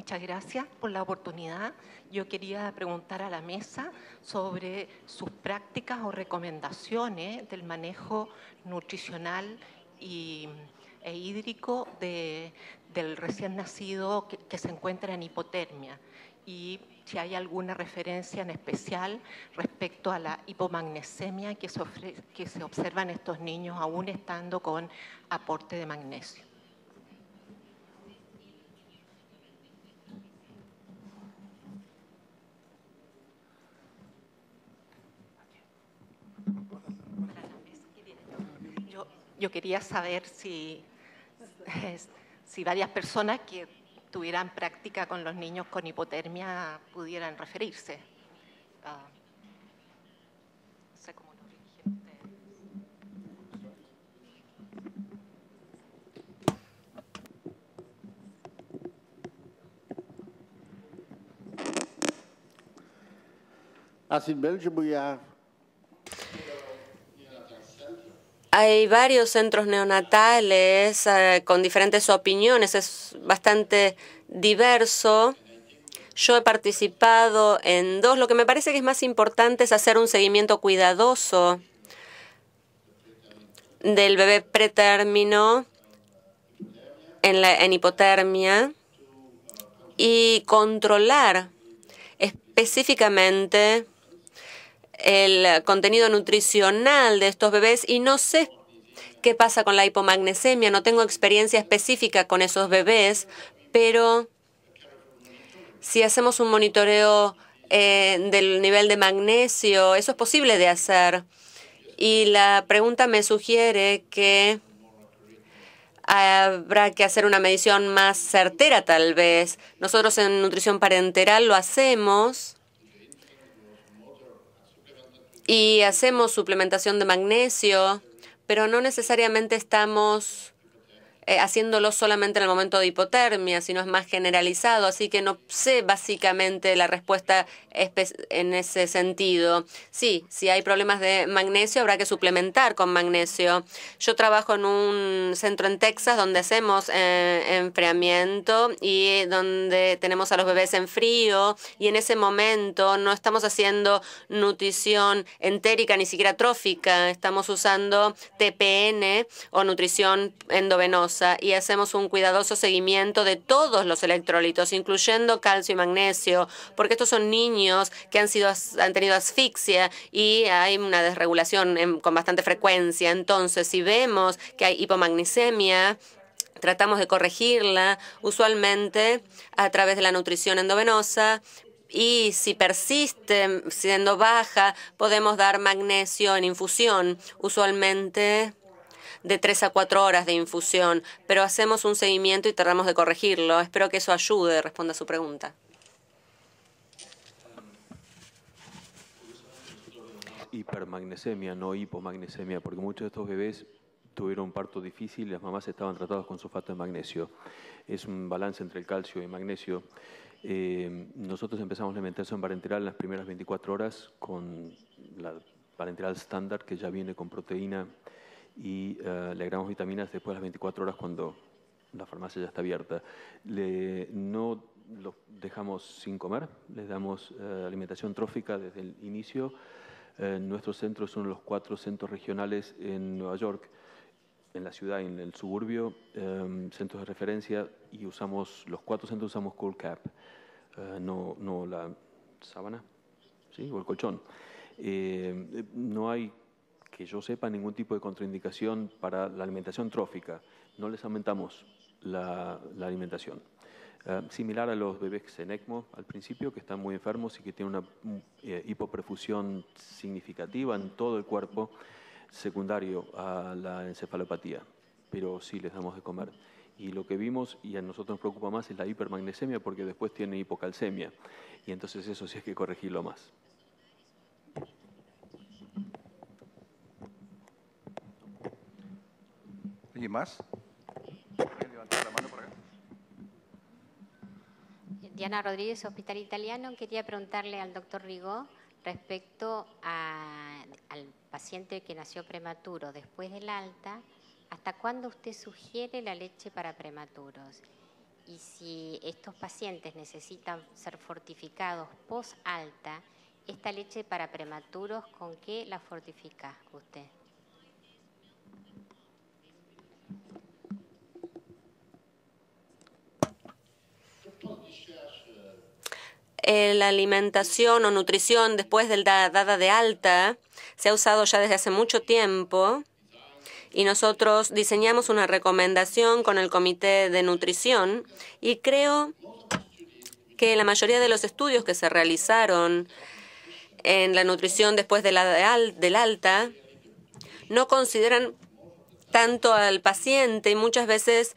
Muchas gracias por la oportunidad. Yo quería preguntar a la mesa sobre sus prácticas o recomendaciones del manejo nutricional y, e hídrico del recién nacido que, se encuentra en hipotermia y si hay alguna referencia en especial respecto a la hipomagnesemia que se, que se observa en estos niños aún estando con aporte de magnesio. yo quería saber si, si varias personas que tuvieran práctica con los niños con hipotermia pudieran referirse. Así ah, Hay varios centros neonatales eh, con diferentes opiniones, es bastante diverso. Yo he participado en dos. Lo que me parece que es más importante es hacer un seguimiento cuidadoso del bebé pretérmino en hipotermia y controlar específicamente el contenido nutricional de estos bebés y no sé qué pasa con la hipomagnesemia. No tengo experiencia específica con esos bebés, pero si hacemos un monitoreo eh, del nivel de magnesio, eso es posible de hacer. Y la pregunta me sugiere que habrá que hacer una medición más certera tal vez. Nosotros en nutrición parenteral lo hacemos y hacemos suplementación de magnesio, pero no necesariamente estamos eh, haciéndolo solamente en el momento de hipotermia, sino es más generalizado, así que no sé básicamente la respuesta en ese sentido. Sí, si hay problemas de magnesio habrá que suplementar con magnesio. Yo trabajo en un centro en Texas donde hacemos eh, enfriamiento y donde tenemos a los bebés en frío y en ese momento no estamos haciendo nutrición entérica ni siquiera trófica, estamos usando TPN o nutrición endovenosa y hacemos un cuidadoso seguimiento de todos los electrolitos, incluyendo calcio y magnesio, porque estos son niños que han, sido, han tenido asfixia y hay una desregulación con bastante frecuencia. Entonces, si vemos que hay hipomagnesemia, tratamos de corregirla usualmente a través de la nutrición endovenosa, y si persiste siendo baja, podemos dar magnesio en infusión, usualmente de 3 a 4 horas de infusión, pero hacemos un seguimiento y tratamos de corregirlo. Espero que eso ayude, responda a su pregunta. Hipermagnesemia, no hipomagnesemia, porque muchos de estos bebés tuvieron un parto difícil y las mamás estaban tratadas con sulfato de magnesio. Es un balance entre el calcio y magnesio. Eh, nosotros empezamos la en parenteral en las primeras 24 horas con la parenteral estándar que ya viene con proteína y eh, le agregamos vitaminas después de las 24 horas cuando la farmacia ya está abierta. no los dejamos sin comer, les damos eh, alimentación trófica desde el inicio. Eh, nuestro centro es uno de los cuatro centros regionales en Nueva York, en la ciudad, en el suburbio, centros de referencia y usamos, los cuatro centros usamos cool cap, no, no la sábana, ¿sí? o el colchón. no hay que yo sepa, ningún tipo de contraindicación para la alimentación trófica. No les aumentamos la, alimentación. Eh, similar a los bebés en ECMO al principio, que están muy enfermos y que tienen una eh, hipoperfusión significativa en todo el cuerpo, secundario a la encefalopatía. Pero sí les damos de comer. Y lo que vimos, y a nosotros nos preocupa más, es la hipermagnesemia, porque después tiene hipocalcemia. Y entonces eso sí es que corregirlo más. ¿Y más? Diana Rodríguez, Hospital Italiano. Quería preguntarle al doctor Rigó respecto al paciente que nació prematuro después del alta, ¿hasta cuándo usted sugiere la leche para prematuros? Y si estos pacientes necesitan ser fortificados post alta, ¿esta leche para prematuros con qué la fortifica usted? Eh, la alimentación o nutrición después de dada de alta se ha usado ya desde hace mucho tiempo y nosotros diseñamos una recomendación con el Comité de Nutrición y creo que la mayoría de los estudios que se realizaron en la nutrición después de la del alta no consideran tanto al paciente y muchas veces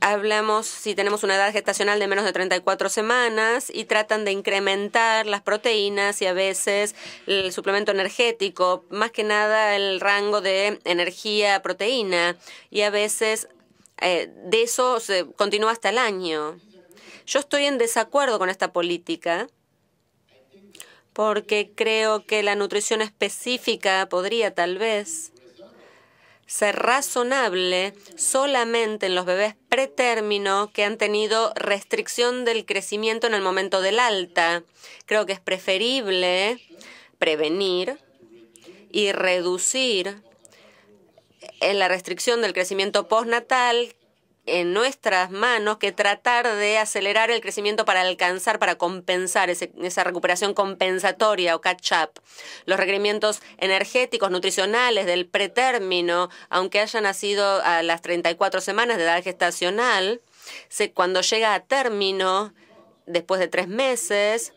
hablamos si tenemos una edad gestacional de menos de 34 semanas y tratan de incrementar las proteínas y a veces el suplemento energético, más que nada el rango de energía proteína y a veces eh, de eso se continúa hasta el año. Yo estoy en desacuerdo con esta política porque creo que la nutrición específica podría tal vez ser razonable solamente en los bebés pretérmino que han tenido restricción del crecimiento en el momento del alta. Creo que es preferible prevenir y reducir en la restricción del crecimiento postnatal en nuestras manos que tratar de acelerar el crecimiento para alcanzar, para compensar esa recuperación compensatoria o catch-up. Los requerimientos energéticos, nutricionales del pretérmino, aunque haya nacido a las 34 semanas de edad gestacional, se, cuando llega a término, después de tres meses,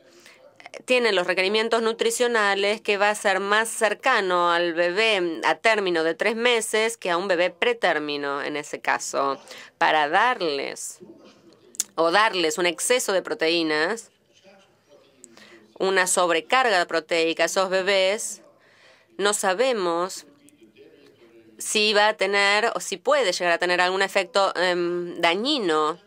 tienen los requerimientos nutricionales que va a ser más cercano al bebé a término de tres meses que a un bebé pretérmino en ese caso, para darles o darles un exceso de proteínas, una sobrecarga proteica a esos bebés, no sabemos si va a tener o si puede llegar a tener algún efecto em, dañino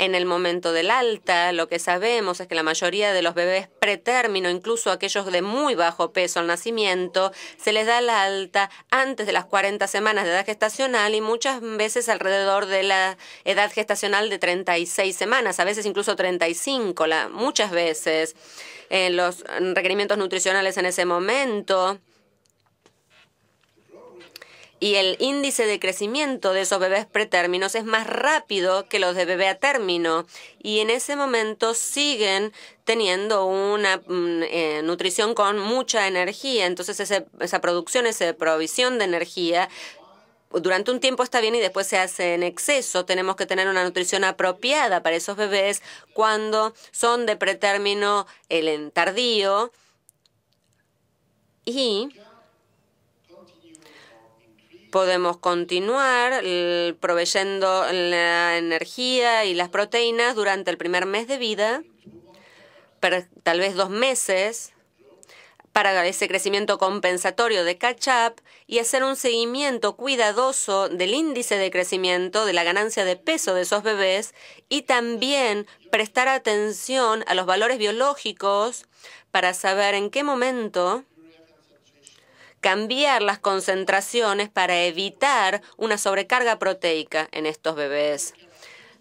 en el momento del alta. Lo que sabemos es que la mayoría de los bebés pretérmino, incluso aquellos de muy bajo peso al nacimiento, se les da el alta antes de las 40 semanas de edad gestacional y muchas veces alrededor de la edad gestacional de 36 semanas, a veces incluso 35, la, muchas veces. Eh, los requerimientos nutricionales en ese momento y el índice de crecimiento de esos bebés pretérminos es más rápido que los de bebé a término y en ese momento siguen teniendo una mm, eh, nutrición con mucha energía, entonces esa producción, esa provisión de energía durante un tiempo está bien y después se hace en exceso. Tenemos que tener una nutrición apropiada para esos bebés cuando son de pretérmino el eh, tardío y Podemos continuar eh, proveyendo la energía y las proteínas durante el primer mes de vida, tal vez dos meses, para ese crecimiento compensatorio de catch-up y hacer un seguimiento cuidadoso del índice de crecimiento, de la ganancia de peso de esos bebés y también prestar atención a los valores biológicos para saber en qué momento cambiar las concentraciones para evitar una sobrecarga proteica en estos bebés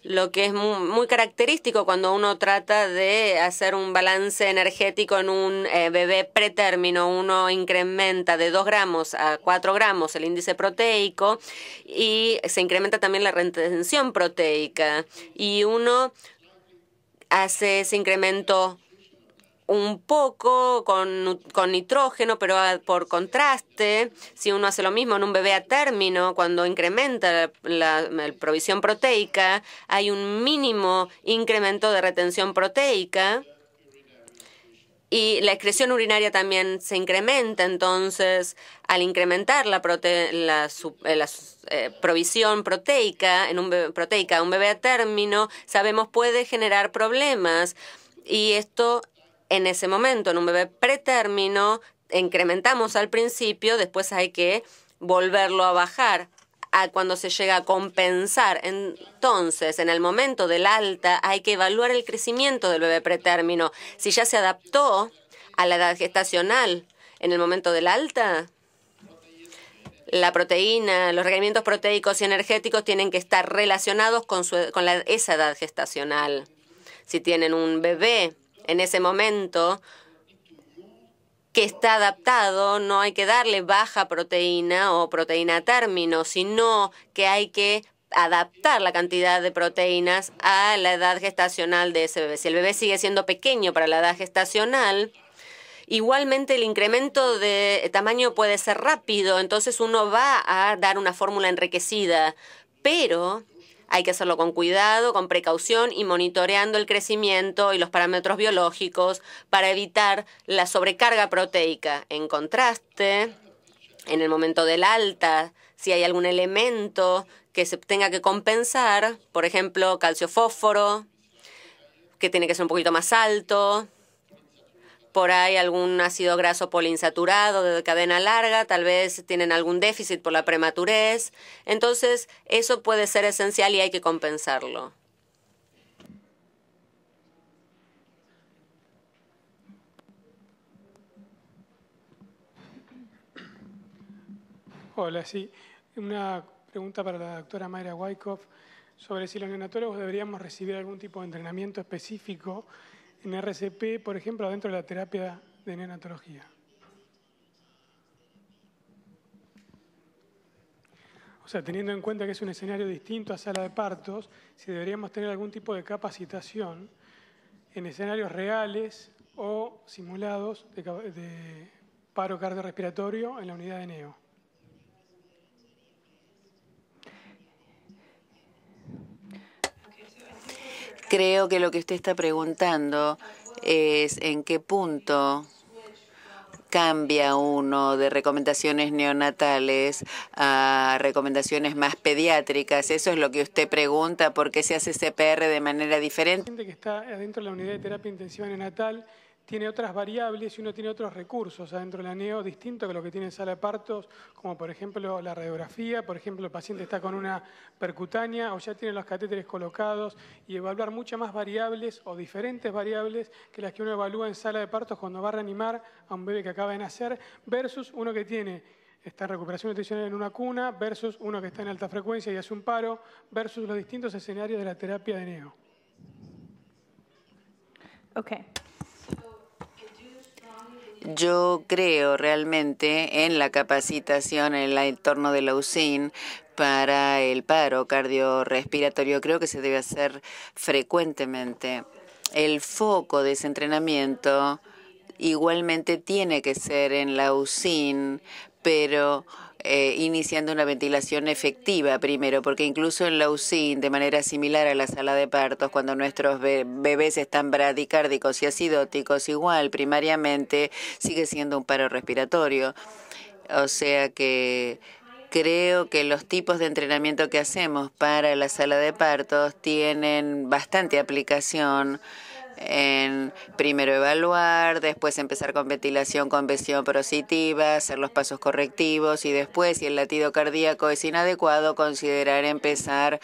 lo que es muy, característico cuando uno trata de hacer un balance energético en un eh, bebé pretérmino. Uno incrementa de 2 gramos a 4 gramos el índice proteico y se incrementa también la retención proteica. Y uno hace ese incremento un poco con, nitrógeno, pero por contraste, si uno hace lo mismo en un bebé a término, cuando incrementa la, provisión proteica, hay un mínimo incremento de retención proteica y la excreción urinaria también se incrementa, entonces al incrementar la, eh, eh, provisión proteica en un bebé, proteica un bebé a término, sabemos puede generar problemas y esto en ese momento, en un bebé pretérmino, incrementamos al principio, después hay que volverlo a bajar a cuando se llega a compensar. Entonces, en el momento del alta hay que evaluar el crecimiento del bebé pretérmino. Si ya se adaptó a la edad gestacional en el momento del alta, la proteína, los requerimientos proteicos y energéticos tienen que estar relacionados con, esa edad gestacional. Si tienen un bebé en ese momento que está adaptado, no hay que darle baja proteína o proteína a término, sino que hay que adaptar la cantidad de proteínas a la edad gestacional de ese bebé. Si el bebé sigue siendo pequeño para la edad gestacional, igualmente el incremento de tamaño puede ser rápido, entonces uno va a dar una fórmula enriquecida, pero hay que hacerlo con cuidado, con precaución y monitoreando el crecimiento y los parámetros biológicos para evitar la sobrecarga proteica. En contraste, en el momento del alta, si hay algún elemento que se tenga que compensar, por ejemplo, calcio fósforo, que tiene que ser un poquito más alto, por ahí algún ácido graso poliinsaturado de cadena larga, tal vez tienen algún déficit por la prematurez. Entonces, eso puede ser esencial y hay que compensarlo. Hola, sí. Una pregunta para la doctora Mayra Wyckoff sobre si los neonatólogos deberíamos recibir algún tipo de entrenamiento específico en RCP, por ejemplo, dentro de la terapia de neonatología. O sea, teniendo en cuenta que es un escenario distinto a sala de partos, si deberíamos tener algún tipo de capacitación en escenarios reales o simulados de, paro cardiorrespiratorio en la unidad de neo. Creo que lo que usted está preguntando es en qué punto cambia uno de recomendaciones neonatales a recomendaciones más pediátricas? Eso es lo que usted pregunta, ¿por qué se hace CPR de manera diferente? que está adentro de la unidad de terapia intensiva neonatal tiene otras variables y uno tiene otros recursos adentro de la neo distinto que lo que tiene en sala de partos, como por ejemplo la radiografía, por ejemplo el paciente está con una percutánea o ya tiene los catéteres colocados y evaluar muchas más variables o diferentes variables que las que uno evalúa en sala de partos cuando va a reanimar a un bebé que acaba de nacer versus uno que tiene esta recuperación nutricional en una cuna versus uno que está en alta frecuencia y hace un paro versus los distintos escenarios de la terapia de neo. Okay. Yo creo realmente en la capacitación en el entorno de la USIN para el paro cardiorrespiratorio. Creo que se debe hacer frecuentemente. El foco de ese entrenamiento igualmente tiene que ser en la USIN, pero eh, iniciando una ventilación efectiva primero, porque incluso en la USIN, de manera similar a la sala de partos, cuando nuestros bebés están bradicárdicos y acidóticos, igual primariamente sigue siendo un paro respiratorio. O sea que creo que los tipos de entrenamiento que hacemos para la sala de partos tienen bastante aplicación en primero evaluar, después empezar con ventilación con vesión positiva, hacer los pasos correctivos y después, si el latido cardíaco es inadecuado, considerar empezar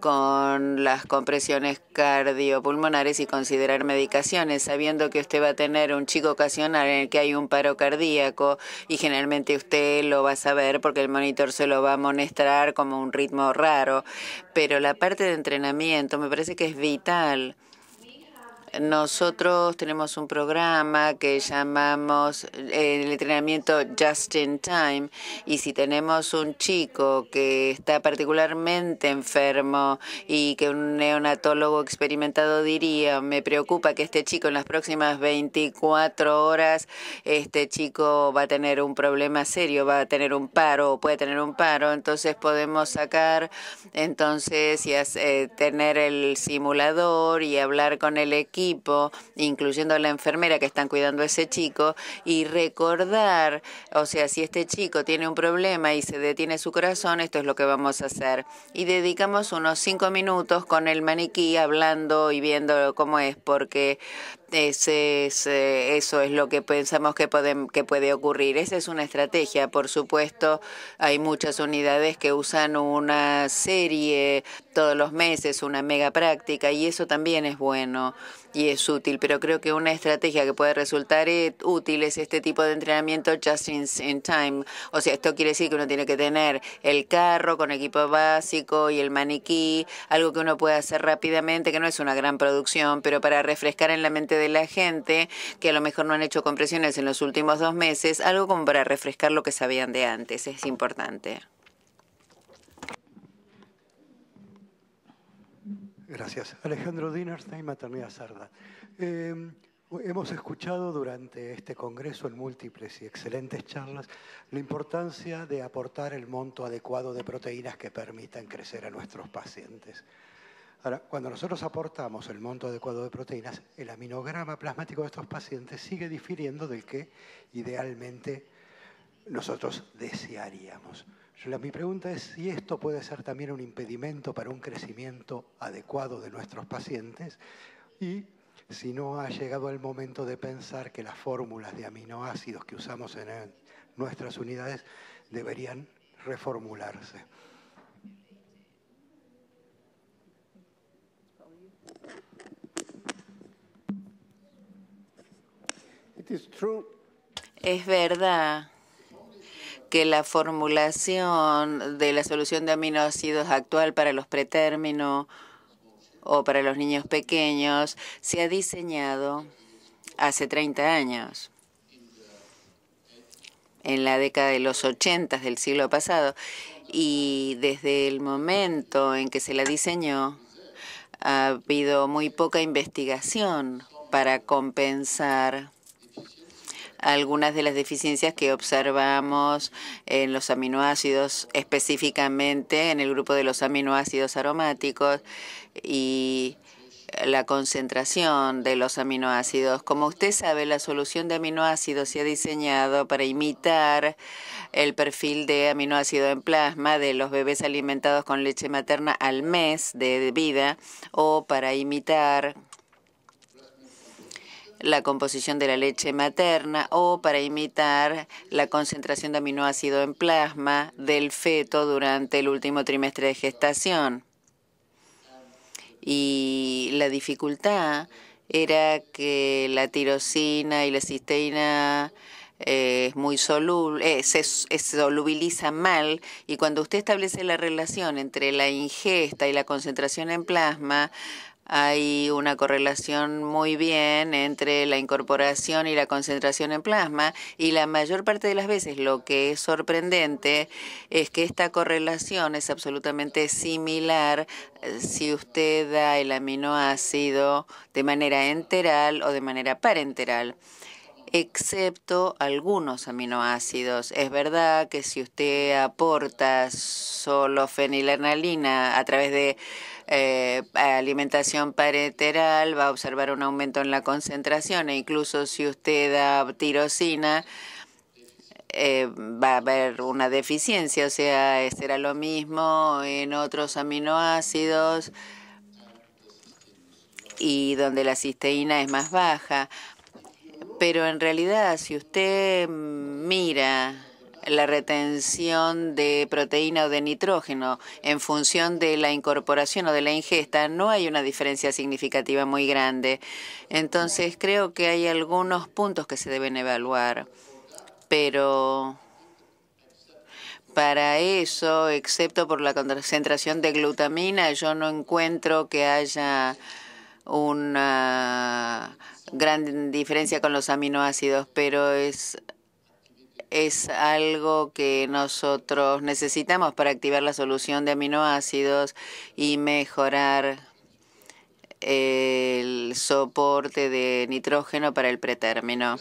con las compresiones cardiopulmonares y considerar medicaciones, sabiendo que usted va a tener un chico ocasional en el que hay un paro cardíaco y generalmente usted lo va a saber porque el monitor se lo va a amonestar como un ritmo raro, pero la parte de entrenamiento me parece que es vital. Nosotros tenemos un programa que llamamos eh, el entrenamiento Just in Time y si tenemos un chico que está particularmente enfermo y que un neonatólogo experimentado diría, me preocupa que este chico en las próximas 24 horas, este chico va a tener un problema serio, va a tener un paro puede tener un paro, entonces podemos sacar entonces y eh, tener el simulador y hablar con el equipo incluyendo a la enfermera que están cuidando a ese chico, y recordar, o sea, si este chico tiene un problema y se detiene su corazón, esto es lo que vamos a hacer. Y dedicamos unos cinco minutos con el maniquí hablando y viendo cómo es, porque ese es, eso es lo que pensamos que puede, que puede ocurrir. Esa es una estrategia. Por supuesto, hay muchas unidades que usan una serie todos los meses, una mega práctica, y eso también es bueno y es útil. Pero creo que una estrategia que puede resultar eh, útil es este tipo de entrenamiento just in, in time. O sea, esto quiere decir que uno tiene que tener el carro con equipo básico y el maniquí, algo que uno puede hacer rápidamente, que no es una gran producción, pero para refrescar en la mente de de la gente, que a lo mejor no han hecho compresiones en los últimos dos meses, algo como para refrescar lo que sabían de antes, es importante. Gracias. Alejandro Dinerstein, Maternidad Sarda. Eh, hemos escuchado durante este Congreso en múltiples y excelentes charlas la importancia de aportar el monto adecuado de proteínas que permitan crecer a nuestros pacientes. Ahora, cuando nosotros aportamos el monto adecuado de proteínas, el aminograma plasmático de estos pacientes sigue difiriendo del que idealmente nosotros desearíamos. mi pregunta es si esto puede ser también un impedimento para un crecimiento adecuado de nuestros pacientes y si no ha llegado el momento de pensar que las fórmulas de aminoácidos que usamos en nuestras unidades deberían reformularse. Es verdad que la formulación de la solución de aminoácidos actual para los pretérminos o para los niños pequeños se ha diseñado hace 30 años, en la década de los 80 del siglo pasado, y desde el momento en que se la diseñó ha habido muy poca investigación para compensar algunas de las deficiencias que observamos en los aminoácidos, específicamente en el grupo de los aminoácidos aromáticos y la concentración de los aminoácidos. Como usted sabe, la solución de aminoácidos se ha diseñado para imitar el perfil de aminoácido en plasma de los bebés alimentados con leche materna al mes de vida o para imitar la composición de la leche materna o para imitar la concentración de aminoácido en plasma del feto durante el último trimestre de gestación. Y la dificultad era que la tirosina y la cisteína eh, es muy soluble, eh, se, eh, solubiliza mal y cuando usted establece la relación entre la ingesta y la concentración en plasma, hay una correlación muy bien entre la incorporación y la concentración en plasma y la mayor parte de las veces lo que es sorprendente es que esta correlación es absolutamente similar eh, si usted da el aminoácido de manera enteral o de manera parenteral excepto algunos aminoácidos. Es verdad que si usted aporta solo fenilanalina a través de eh, alimentación parenteral, va a observar un aumento en la concentración e incluso si usted da tirosina, eh, va a haber una deficiencia, o sea, será lo mismo en otros aminoácidos y donde la cisteína es más baja. Pero en realidad, si usted mm, mira la retención de proteína o de nitrógeno en función de la incorporación o de la ingesta, no hay una diferencia significativa muy grande. Entonces creo que hay algunos puntos que se deben evaluar, pero para eso, excepto por la concentración de glutamina, yo no encuentro que haya una gran diferencia con los aminoácidos, pero es es algo que nosotros necesitamos para activar la solución de aminoácidos y mejorar el soporte de nitrógeno para el pretérmino.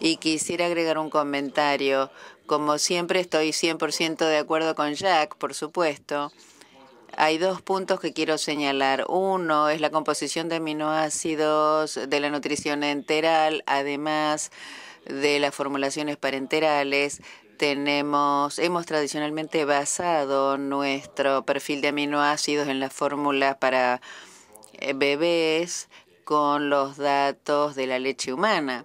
Y quisiera agregar un comentario. Como siempre estoy 100% de acuerdo con Jack, por supuesto. Hay dos puntos que quiero señalar. Uno es la composición de aminoácidos de la nutrición enteral. Además, de las formulaciones parenterales, tenemos, hemos tradicionalmente basado nuestro perfil de aminoácidos en las fórmulas para eh, bebés con los datos de la leche humana.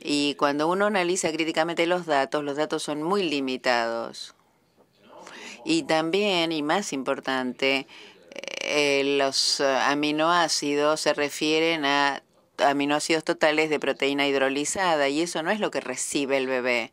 Y cuando uno analiza críticamente los datos, los datos son muy limitados. Y también, y más importante, eh, los eh, aminoácidos se refieren a aminoácidos totales de proteína hidrolizada y eso no es lo que recibe el bebé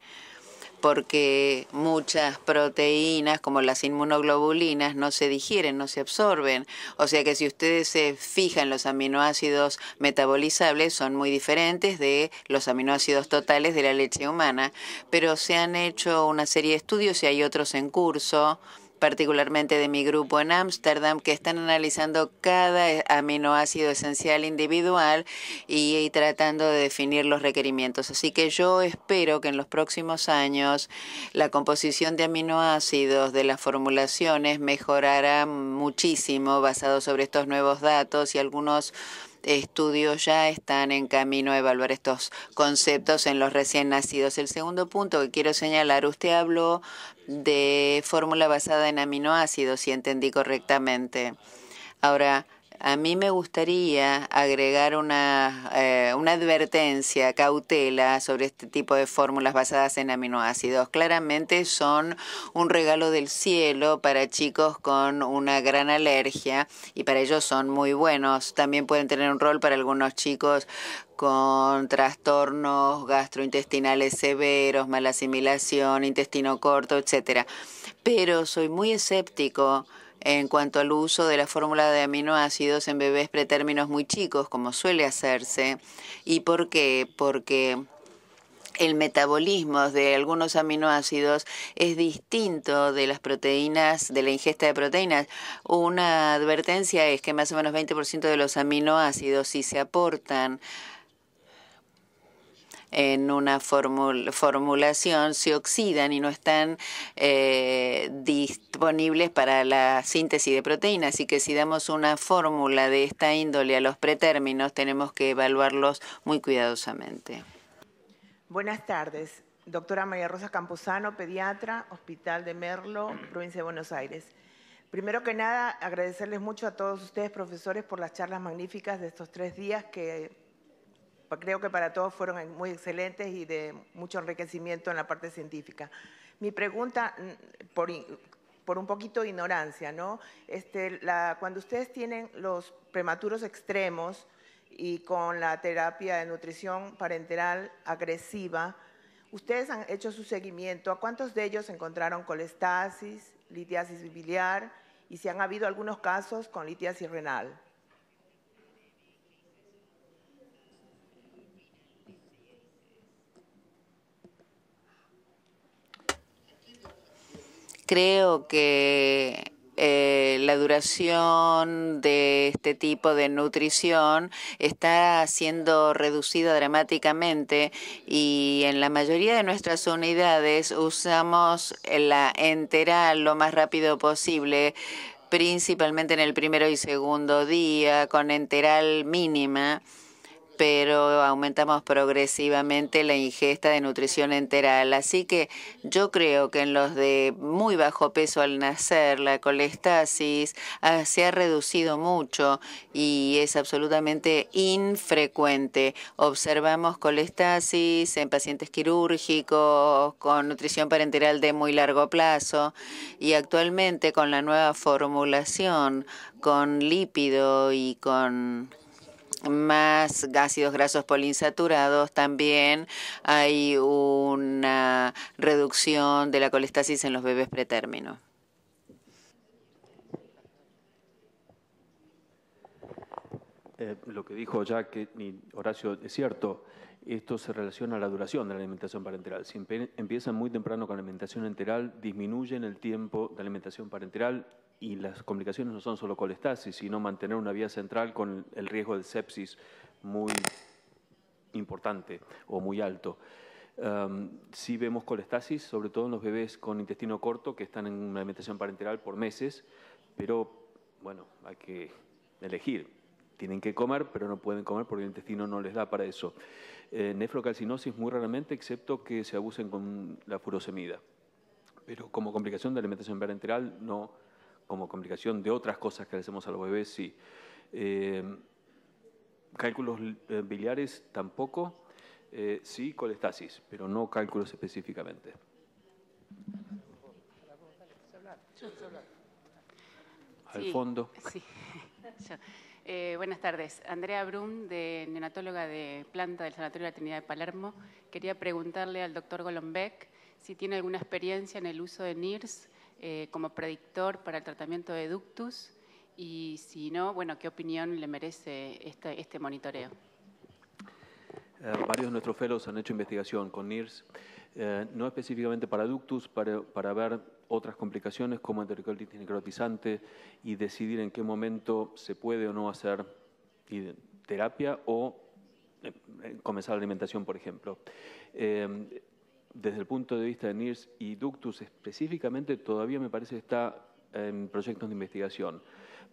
porque muchas proteínas como las inmunoglobulinas no se digieren, no se absorben. O sea que si ustedes se fijan, los aminoácidos metabolizables son muy diferentes de los aminoácidos totales de la leche humana, pero se han hecho una serie de estudios y hay otros en curso particularmente de mi grupo en Ámsterdam, que están analizando cada aminoácido esencial individual y, y, tratando de definir los requerimientos. Así que yo espero que en los próximos años la composición de aminoácidos de las formulaciones mejorará muchísimo basado sobre estos nuevos datos y algunos estudios ya están en camino a evaluar estos conceptos en los recién nacidos. El segundo punto que quiero señalar, usted habló de fórmula basada en aminoácidos, si entendí correctamente. Ahora, a mí me gustaría agregar una, eh, una advertencia, cautela sobre este tipo de fórmulas basadas en aminoácidos. Claramente son un regalo del cielo para chicos con una gran alergia y para ellos son muy buenos. También pueden tener un rol para algunos chicos con trastornos gastrointestinales severos, mala asimilación, intestino corto, etcétera. Pero soy muy escéptico en cuanto al uso de la fórmula de aminoácidos en bebés pretérminos muy chicos, como suele hacerse. ¿Y por qué? Porque el metabolismo de algunos aminoácidos es distinto de las proteínas, de la ingesta de proteínas. Una advertencia es que más o menos 20% de los aminoácidos, si se aportan en una formulación se oxidan y no están eh, disponibles para la síntesis de proteínas. Así que si damos una fórmula de esta índole a los pretérminos, tenemos que evaluarlos muy cuidadosamente. Buenas tardes. Doctora María Rosa Camposano, pediatra, Hospital de Merlo, provincia de Buenos Aires. Primero que nada, agradecerles mucho a todos ustedes, profesores, por las charlas magníficas de estos tres días que creo que para todos fueron muy excelentes y de mucho enriquecimiento en la parte científica. Mi pregunta, mm, por, un poquito de ignorancia, ¿no? Este, cuando ustedes tienen los prematuros extremos y con la terapia de nutrición parenteral agresiva, ustedes han hecho su seguimiento. ¿A cuántos de ellos encontraron colestasis, litiasis biliar y si han habido algunos casos con litiasis renal? Creo que eh, la duración de este tipo de nutrición está siendo reducida dramáticamente y en la mayoría de nuestras unidades usamos la enteral lo más rápido posible principalmente en el primero y segundo día, con enteral mínima pero aumentamos progresivamente la ingesta de nutrición enteral. Así que yo creo que en los de muy bajo peso al nacer, la colestasis ah, se ha reducido mucho y es absolutamente infrecuente. Observamos colestasis en pacientes quirúrgicos con nutrición parenteral de muy largo plazo y actualmente con la nueva formulación, con lípido y con más ácidos grasos poliinsaturados, también hay una reducción de la colestasis en los bebés pretérmino. Eh, lo que dijo ya y Horacio es cierto. Esto se relaciona a la duración de la alimentación parenteral. Si empiezan muy temprano con la alimentación enteral, disminuyen el tiempo de alimentación parenteral y las complicaciones no son solo colestasis, sino mantener una vía central con el riesgo de sepsis muy importante o muy alto. Em, sí vemos colestasis, sobre todo en los bebés con intestino corto que están en una alimentación parenteral por meses, pero bueno, hay que elegir. Tienen que comer, pero no pueden comer porque el intestino no les da para eso. Eh, nefrocalcinosis muy raramente, excepto que se abusen con la furosemida. Pero como complicación de alimentación parenteral no como complicación de otras cosas que le hacemos a los bebés, sí. Eh, cálculos eh, biliares tampoco, eh, sí colestasis, pero no cálculos específicamente. Al fondo. buenas tardes. Andrea Brum, de neonatóloga de planta del Sanatorio de la Trinidad de Palermo. Quería preguntarle al doctor Golombek si tiene alguna experiencia en el uso de NIRS eh, como predictor para el tratamiento de ductus y si no, bueno, ¿qué opinión le merece este, este monitoreo? Eh, varios de nuestros fellows han hecho investigación con NIRS, eh, no específicamente para ductus, para, para ver otras complicaciones como enterocolitis necrotizante y decidir en qué momento se puede o no hacer terapia o comenzar la alimentación, por ejemplo desde el punto de vista de NIRS y Ductus específicamente, todavía me parece está en proyectos de investigación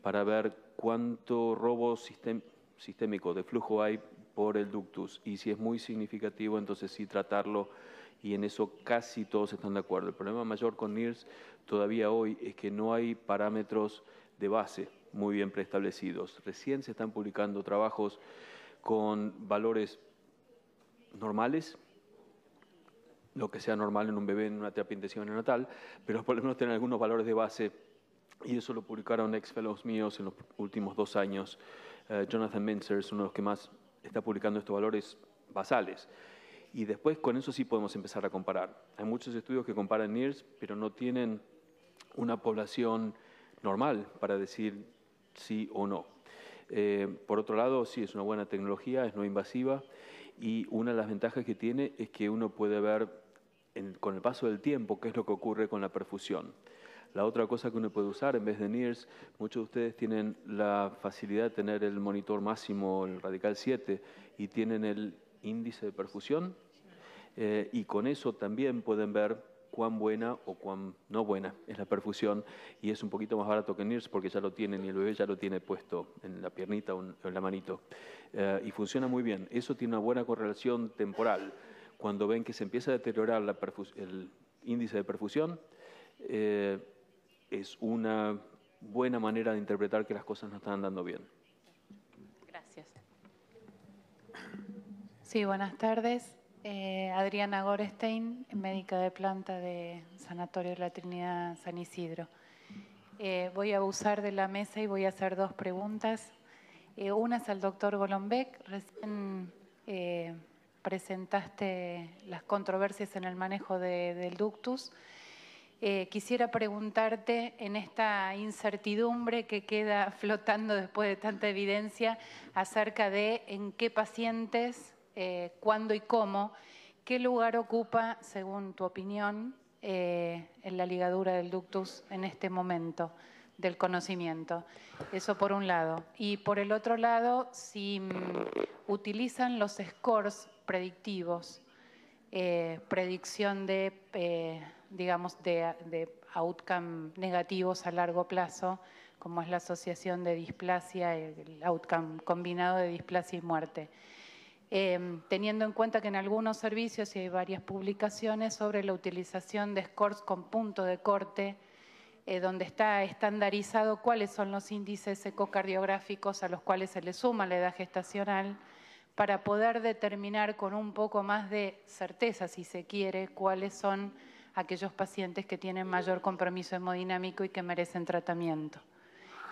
para ver cuánto robo sistémico de flujo hay por el ductus y si es muy significativo, entonces sí tratarlo y en eso casi todos están de acuerdo. El problema mayor con NIRS todavía hoy es que no hay parámetros de base muy bien preestablecidos. Recién se están publicando trabajos con valores normales, lo que sea normal en un bebé en una terapia intensiva neonatal, pero por lo menos tener algunos valores de base. Y eso lo publicaron ex fellows míos en los últimos dos años. Eh, Jonathan Menzer es uno de los que más está publicando estos valores basales. Y después con eso sí podemos empezar a comparar. Hay muchos estudios que comparan NIRS, pero no tienen una población normal para decir sí o no. Eh, por otro lado, sí es una buena tecnología, es no invasiva y una de las ventajas que tiene es que uno puede ver con el paso del tiempo qué es lo que ocurre con la perfusión. La otra cosa que uno puede usar en vez de NIRS, muchos de ustedes tienen la facilidad de tener el monitor máximo, el radical 7, y tienen el índice de perfusión, eh, y con eso también pueden ver cuán buena o cuán no buena es la perfusión, y es un poquito más barato que NIRS porque ya lo tienen y el bebé ya lo tiene puesto en la piernita o en la manito, eh, y funciona muy bien. Eso tiene una buena correlación temporal cuando ven que se empieza a deteriorar el índice de perfusión, eh, es una buena manera de interpretar que las cosas no están andando bien. Gracias. Sí, buenas tardes. Eh, Adriana Gorestein, médica de planta de Sanatorio de la Trinidad San Isidro. Eh, voy a abusar de la mesa y voy a hacer dos preguntas. una es al doctor Golombek, recién presentaste las controversias en el manejo del ductus. Eh, quisiera preguntarte en esta incertidumbre que queda flotando después de tanta evidencia acerca de en qué pacientes, eh, cuándo y cómo, qué lugar ocupa, según tu opinión, eh, en la ligadura del ductus en este momento del conocimiento. Eso por un lado. Y por el otro lado, si mm, utilizan los scores predictivos, eh, predicción de, eh, digamos, de, outcome negativos a largo plazo, como es la asociación de displasia, el outcome combinado de displasia y muerte. Em, teniendo en cuenta que en algunos servicios y hay varias publicaciones sobre la utilización de scores con punto de corte eh, donde está estandarizado cuáles son los índices ecocardiográficos a los cuales se le suma la edad gestacional, para poder determinar con un poco más de certeza, si se quiere, cuáles son aquellos pacientes que tienen mayor compromiso hemodinámico y que merecen tratamiento.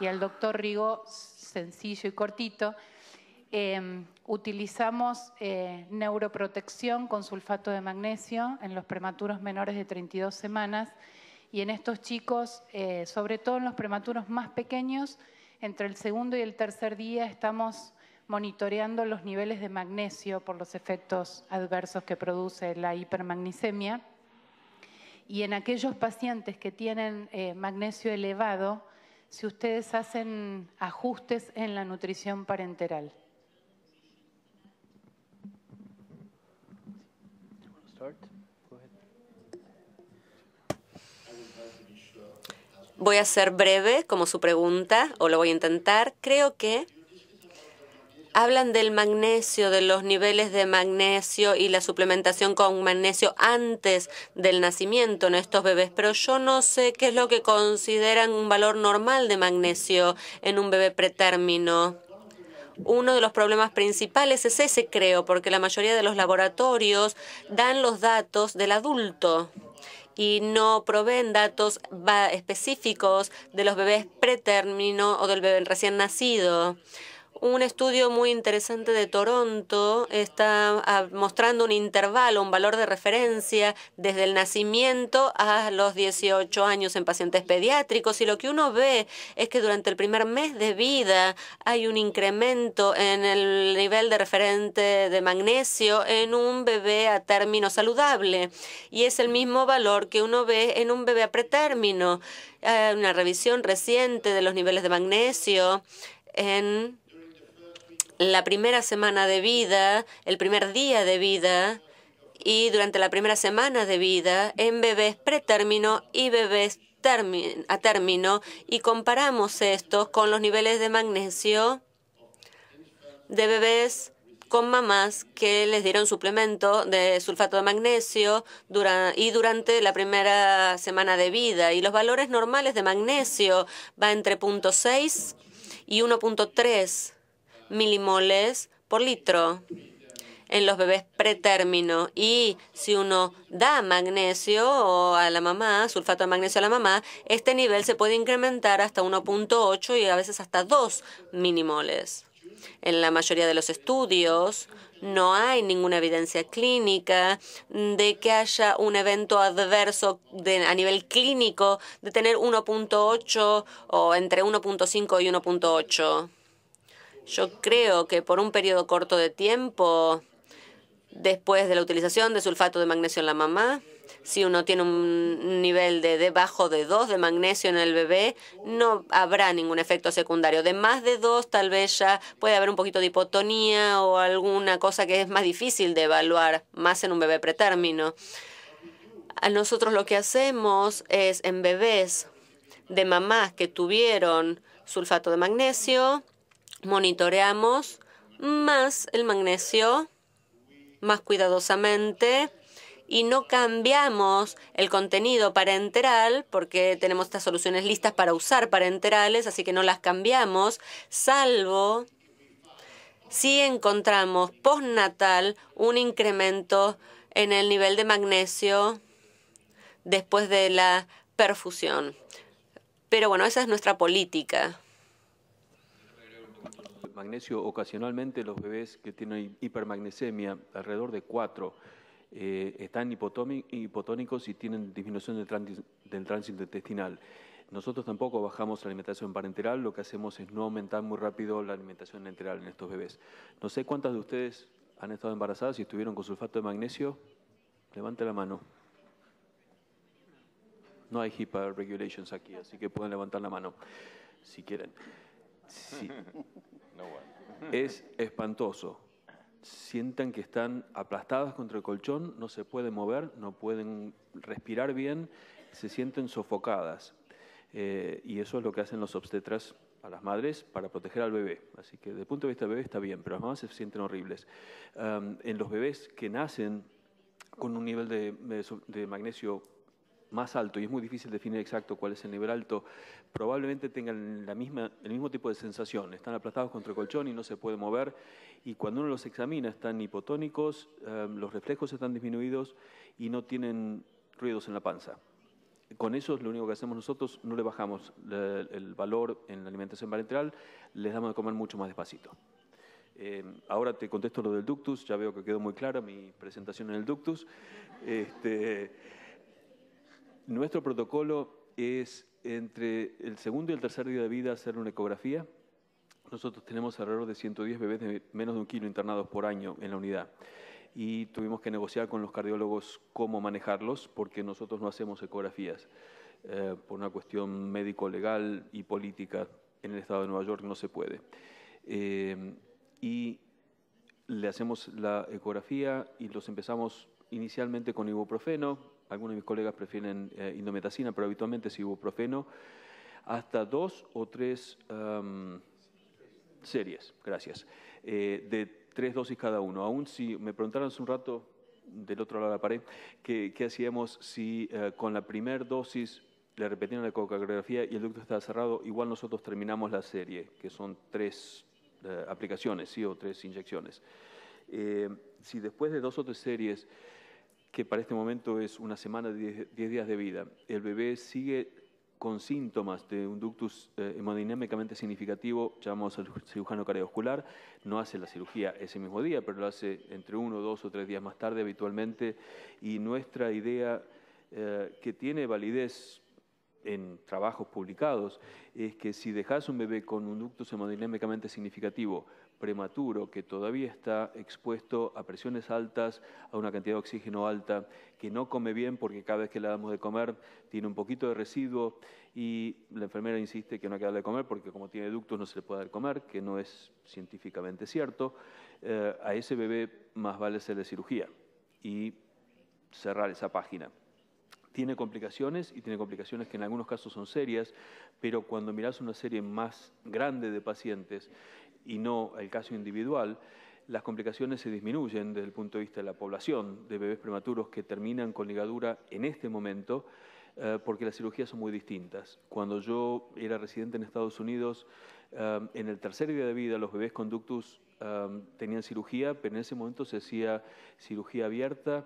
Y al doctor Rigo, sencillo y cortito, em, utilizamos eh, neuroprotección con sulfato de magnesio en los prematuros menores de 32 semanas y en estos chicos, eh, sobre todo en los prematuros más pequeños, entre el segundo y el tercer día estamos monitoreando los niveles de magnesio por los efectos adversos que produce la hipermagnesemia. Y en aquellos pacientes que tienen eh, magnesio elevado, si ustedes hacen ajustes en la nutrición parenteral. Voy a ser breve como su pregunta, o lo voy a intentar. Creo que hablan del magnesio, de los niveles de magnesio y la suplementación con magnesio antes del nacimiento en estos bebés, pero yo no sé qué es lo que consideran un valor normal de magnesio en un bebé pretérmino. Uno de los problemas principales es ese, creo, porque la mayoría de los laboratorios dan los datos del adulto y no proveen datos específicos de los bebés pretérmino o del bebé recién nacido. Un estudio muy interesante de Toronto está ah, mostrando un intervalo, un valor de referencia desde el nacimiento a los 18 años en pacientes pediátricos y lo que uno ve es que durante el primer mes de vida hay un incremento en el nivel de referente de magnesio en un bebé a término saludable y es el mismo valor que uno ve en un bebé a pretérmino. Una revisión reciente de los niveles de magnesio en la primera semana de vida, el primer día de vida y durante la primera semana de vida en bebés pretérmino y bebés a término y comparamos estos con los niveles de magnesio de bebés con mamás que les dieron suplemento de sulfato de magnesio y durante la primera semana de vida. Y los valores normales de magnesio va entre 0.6 y 1.3 milimoles por litro en los bebés pretérmino. Y si uno da magnesio a la mamá, sulfato de magnesio a la mamá, este nivel se puede incrementar hasta 1.8 y a veces hasta 2 milimoles. En la mayoría de los estudios no hay ninguna evidencia clínica de que haya un evento adverso a nivel clínico de tener 1.8 o entre 1.5 y 1.8. Yo creo que por un periodo corto de tiempo, después de la utilización de sulfato de magnesio en la mamá, si uno tiene un nivel de debajo de 2 de magnesio en el bebé, no habrá ningún efecto secundario. De más de 2 tal vez ya puede haber un poquito de hipotonía o alguna cosa que es más difícil de evaluar, más en un bebé pretérmino. A nosotros lo que hacemos es en bebés de mamás que tuvieron sulfato de magnesio, monitoreamos más el magnesio más cuidadosamente y no cambiamos el contenido parenteral porque tenemos estas soluciones listas para usar parenterales, así que no las cambiamos, salvo si encontramos postnatal un incremento en el nivel de magnesio después de la perfusión. Pero bueno, esa es nuestra política magnesio ocasionalmente los bebés que tienen hipermagnesemia, alrededor de cuatro eh, están hipotónicos y tienen disminución del, tránsito, intestinal. Nosotros tampoco bajamos la alimentación parenteral, lo que hacemos es no aumentar muy rápido la alimentación enteral en estos bebés. No sé cuántas de ustedes han estado embarazadas y estuvieron con sulfato de magnesio. Levante la mano. No hay HIPAA regulations aquí, así que pueden levantar la mano si quieren. Sí. Es espantoso. Sientan que están aplastadas contra el colchón, no se pueden mover, no pueden respirar bien, se sienten sofocadas. Eh, y eso es lo que hacen los obstetras a las madres para proteger al bebé. Así que desde el punto de vista del bebé está bien, pero las mamás se sienten horribles. en los bebés que nacen con un nivel de magnesio más alto, y es muy difícil definir exacto cuál es el nivel alto, probablemente tengan la misma, el mismo tipo de sensación. Están aplastados contra el colchón y no se puede mover, y cuando uno los examina están hipotónicos, eh, los reflejos están disminuidos y no tienen ruidos en la panza. Con eso lo único que hacemos nosotros, no le bajamos el valor en la alimentación parenteral, les damos de comer mucho más despacito. Eh, ahora te contesto lo del ductus, ya veo que quedó muy clara mi presentación en el ductus. Este, nuestro protocolo es entre el segundo y el tercer día de vida hacer una ecografía. Nosotros tenemos alrededor de 110 bebés de menos de un kilo internados por año en la unidad y tuvimos que negociar con los cardiólogos cómo manejarlos porque nosotros no hacemos ecografías. Eh, por una cuestión médico-legal y política en el estado de Nueva York no se puede. Eh, y le hacemos la ecografía y los empezamos inicialmente con ibuprofeno, algunos de mis colegas prefieren eh, indometacina, pero habitualmente es ibuprofeno, hasta dos o tres series, gracias, eh, de tres dosis cada uno. Aún si me preguntaron hace un rato, del otro lado de la pared, qué, hacíamos si eh, con la primera dosis le repetían la ecografía y el ducto estaba cerrado, igual nosotros terminamos la serie, que son tres aplicaciones, sí, o tres inyecciones. si después de dos o tres series que para este momento es una semana, de 10 días de vida, el bebé sigue con síntomas de un ductus eh, hemodinámicamente significativo, llamamos al cirujano cardiovascular, no hace la cirugía ese mismo día, pero lo hace entre uno, dos o tres días más tarde habitualmente, y nuestra idea eh, que tiene validez en trabajos publicados es que si dejas un bebé con un ductus hemodinámicamente significativo prematuro que todavía está expuesto a presiones altas, a una cantidad de oxígeno alta, que no come bien porque cada vez que le damos de comer tiene un poquito de residuo y la enfermera insiste que no hay que de comer porque como tiene ductos no se le puede dar de comer, que no es científicamente cierto, eh, a ese bebé más vale ser de cirugía y cerrar esa página tiene complicaciones y tiene complicaciones que en algunos casos son serias, pero cuando miras una serie más grande de pacientes y no el caso individual, las complicaciones se disminuyen desde el punto de vista de la población de bebés prematuros que terminan con ligadura en este momento, eh, porque las cirugías son muy distintas. Cuando yo era residente en Estados Unidos, eh, en el tercer día de vida los bebés conductus eh, tenían cirugía, pero en ese momento se hacía cirugía abierta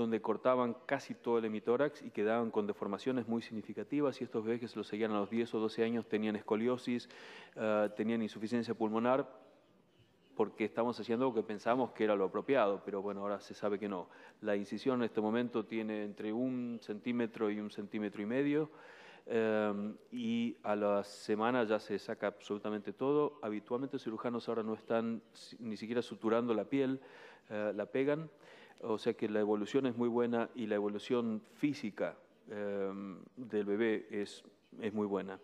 donde cortaban casi todo el hemitórax y quedaban con deformaciones muy significativas y estos bebés que se los seguían a los 10 o 12 años tenían escoliosis, eh, tenían insuficiencia pulmonar, porque estamos haciendo lo que pensamos que era lo apropiado, pero bueno, ahora se sabe que no. La incisión en este momento tiene entre un centímetro y un centímetro y medio, eh, y a la semana ya se saca absolutamente todo. Habitualmente los cirujanos ahora no están ni siquiera suturando la piel, eh, la pegan. O sea que la evolución es muy buena y la evolución física em, del bebé es, muy buena.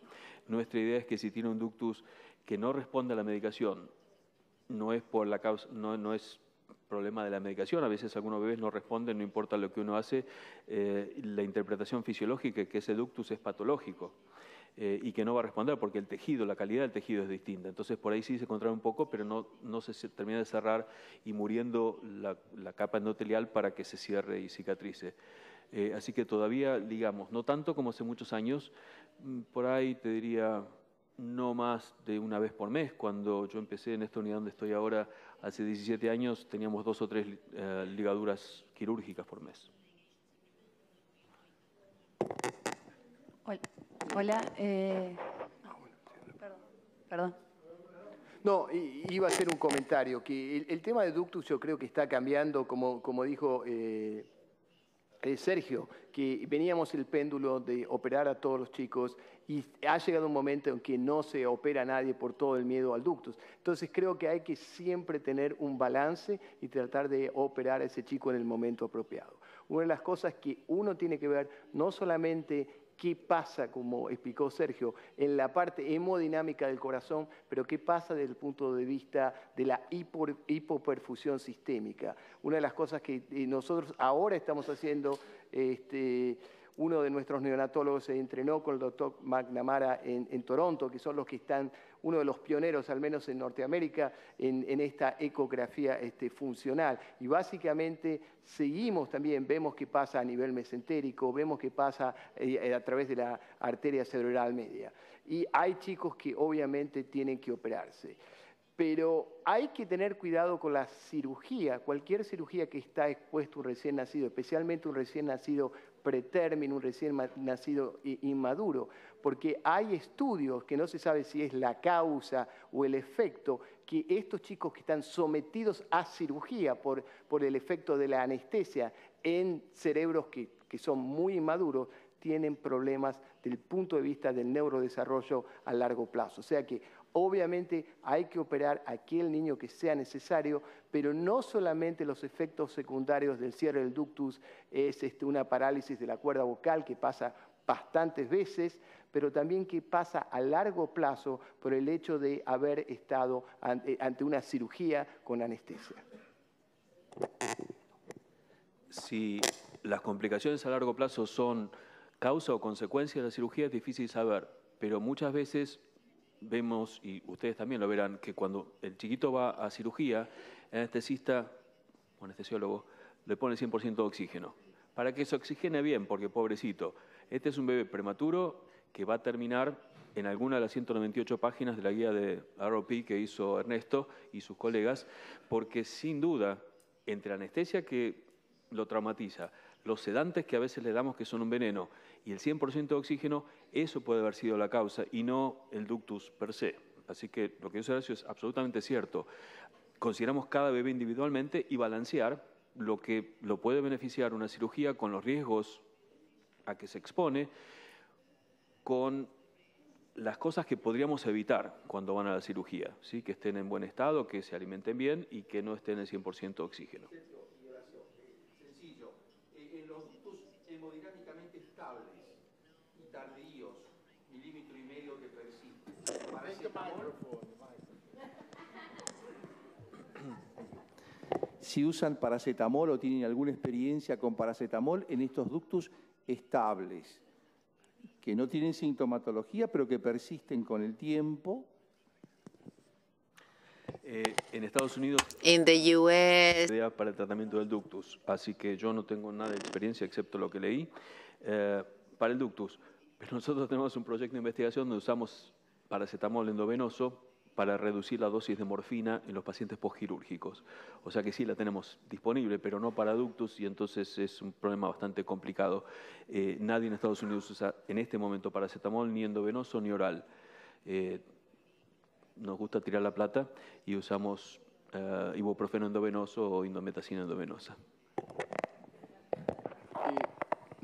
Nuestra idea es que si tiene un ductus que no responde a la medicación, no es por la no, es problema de la medicación. A veces algunos bebés no responden, no importa lo que uno hace. Eh, la interpretación fisiológica que ese ductus es patológico. Eh, y que no va a responder porque el tejido, la calidad del tejido es distinta. Entonces por ahí sí se contrae un poco, pero no, se termina de cerrar y muriendo la, capa endotelial para que se cierre y cicatrice. Eh, así que todavía digamos, no tanto como hace muchos años, mm, por ahí te diría no más de una vez por mes. Cuando yo empecé en esta unidad donde estoy ahora, hace 17 años, teníamos dos o tres eh, ligaduras quirúrgicas por mes. Hola. Hola. Eh, perdón. No, iba a hacer un comentario, que el, tema de ductus yo creo que está cambiando, como, dijo eh, eh, Sergio, que veníamos el péndulo de operar a todos los chicos y ha llegado un momento en que no se opera a nadie por todo el miedo al ductus. Entonces creo que hay que siempre tener un balance y tratar de operar a ese chico en el momento apropiado. Una de las cosas que uno tiene que ver no solamente qué pasa, como explicó Sergio, en la parte hemodinámica del corazón, pero qué pasa desde el punto de vista de la hipoperfusión sistémica. Una de las cosas que eh, nosotros ahora estamos haciendo este, uno de nuestros neonatólogos se entrenó con el doctor McNamara en, Toronto, que son los que están, uno de los pioneros, al menos en Norteamérica, en, esta ecografía este, funcional. Y básicamente seguimos también, vemos qué pasa a nivel mesentérico, vemos qué pasa eh, a través de la arteria cerebral media. Y hay chicos que obviamente tienen que operarse pero hay que tener cuidado con la cirugía, cualquier cirugía que está expuesto un recién nacido, especialmente un recién nacido pretérmino, un recién nacido inmaduro, porque hay estudios que no se sabe si es la causa o el efecto, que estos chicos que están sometidos a cirugía por, el efecto de la anestesia en cerebros que, son muy inmaduros, tienen problemas del punto de vista del neurodesarrollo a largo plazo. O sea que Obviamente hay que operar aquel niño que sea necesario, pero no solamente los efectos secundarios del cierre del ductus, es este, una parálisis de la cuerda vocal que pasa bastantes veces, pero también que pasa a largo plazo por el hecho de haber estado eh, ante una cirugía con anestesia. Si las complicaciones a largo plazo son causa o consecuencia de la cirugía, es difícil saber, pero muchas veces vemos, y ustedes también lo verán, que cuando el chiquito va a cirugía, el anestesista o anestesiólogo le pone 100% de oxígeno, para que se oxigene bien, porque pobrecito, este es un bebé prematuro que va a terminar en alguna de las 198 páginas de la guía de ROP que hizo Ernesto y sus colegas, porque sin duda, entre la anestesia que lo traumatiza, los sedantes que a veces le damos que son un veneno y el 100% de oxígeno, eso puede haber sido la causa y no el ductus per se. Así que lo que dice Horacio es absolutamente cierto. Consideramos cada bebé individualmente y balancear lo que lo puede beneficiar una cirugía con los riesgos a que se expone, con las cosas que podríamos evitar cuando van a la cirugía, ¿sí? que estén en buen estado, que se alimenten bien y que no estén en 100% de oxígeno. si usan paracetamol o tienen alguna experiencia con paracetamol en estos ductus estables, que no tienen sintomatología, pero que persisten con el tiempo. Eh, en Estados Unidos En the US. para el tratamiento del ductus, así que yo no tengo nada de experiencia excepto lo que leí eh, para el ductus. Pero nosotros tenemos un proyecto de investigación donde usamos paracetamol endovenoso para reducir la dosis de morfina en los pacientes postquirúrgicos. O sea que sí la tenemos disponible, pero no para ductus y entonces es un problema bastante complicado. Eh, nadie en Estados Unidos usa en este momento paracetamol ni endovenoso ni oral. Eh, nos gusta tirar la plata y usamos eh, ibuprofeno endovenoso o indometacina endovenosa.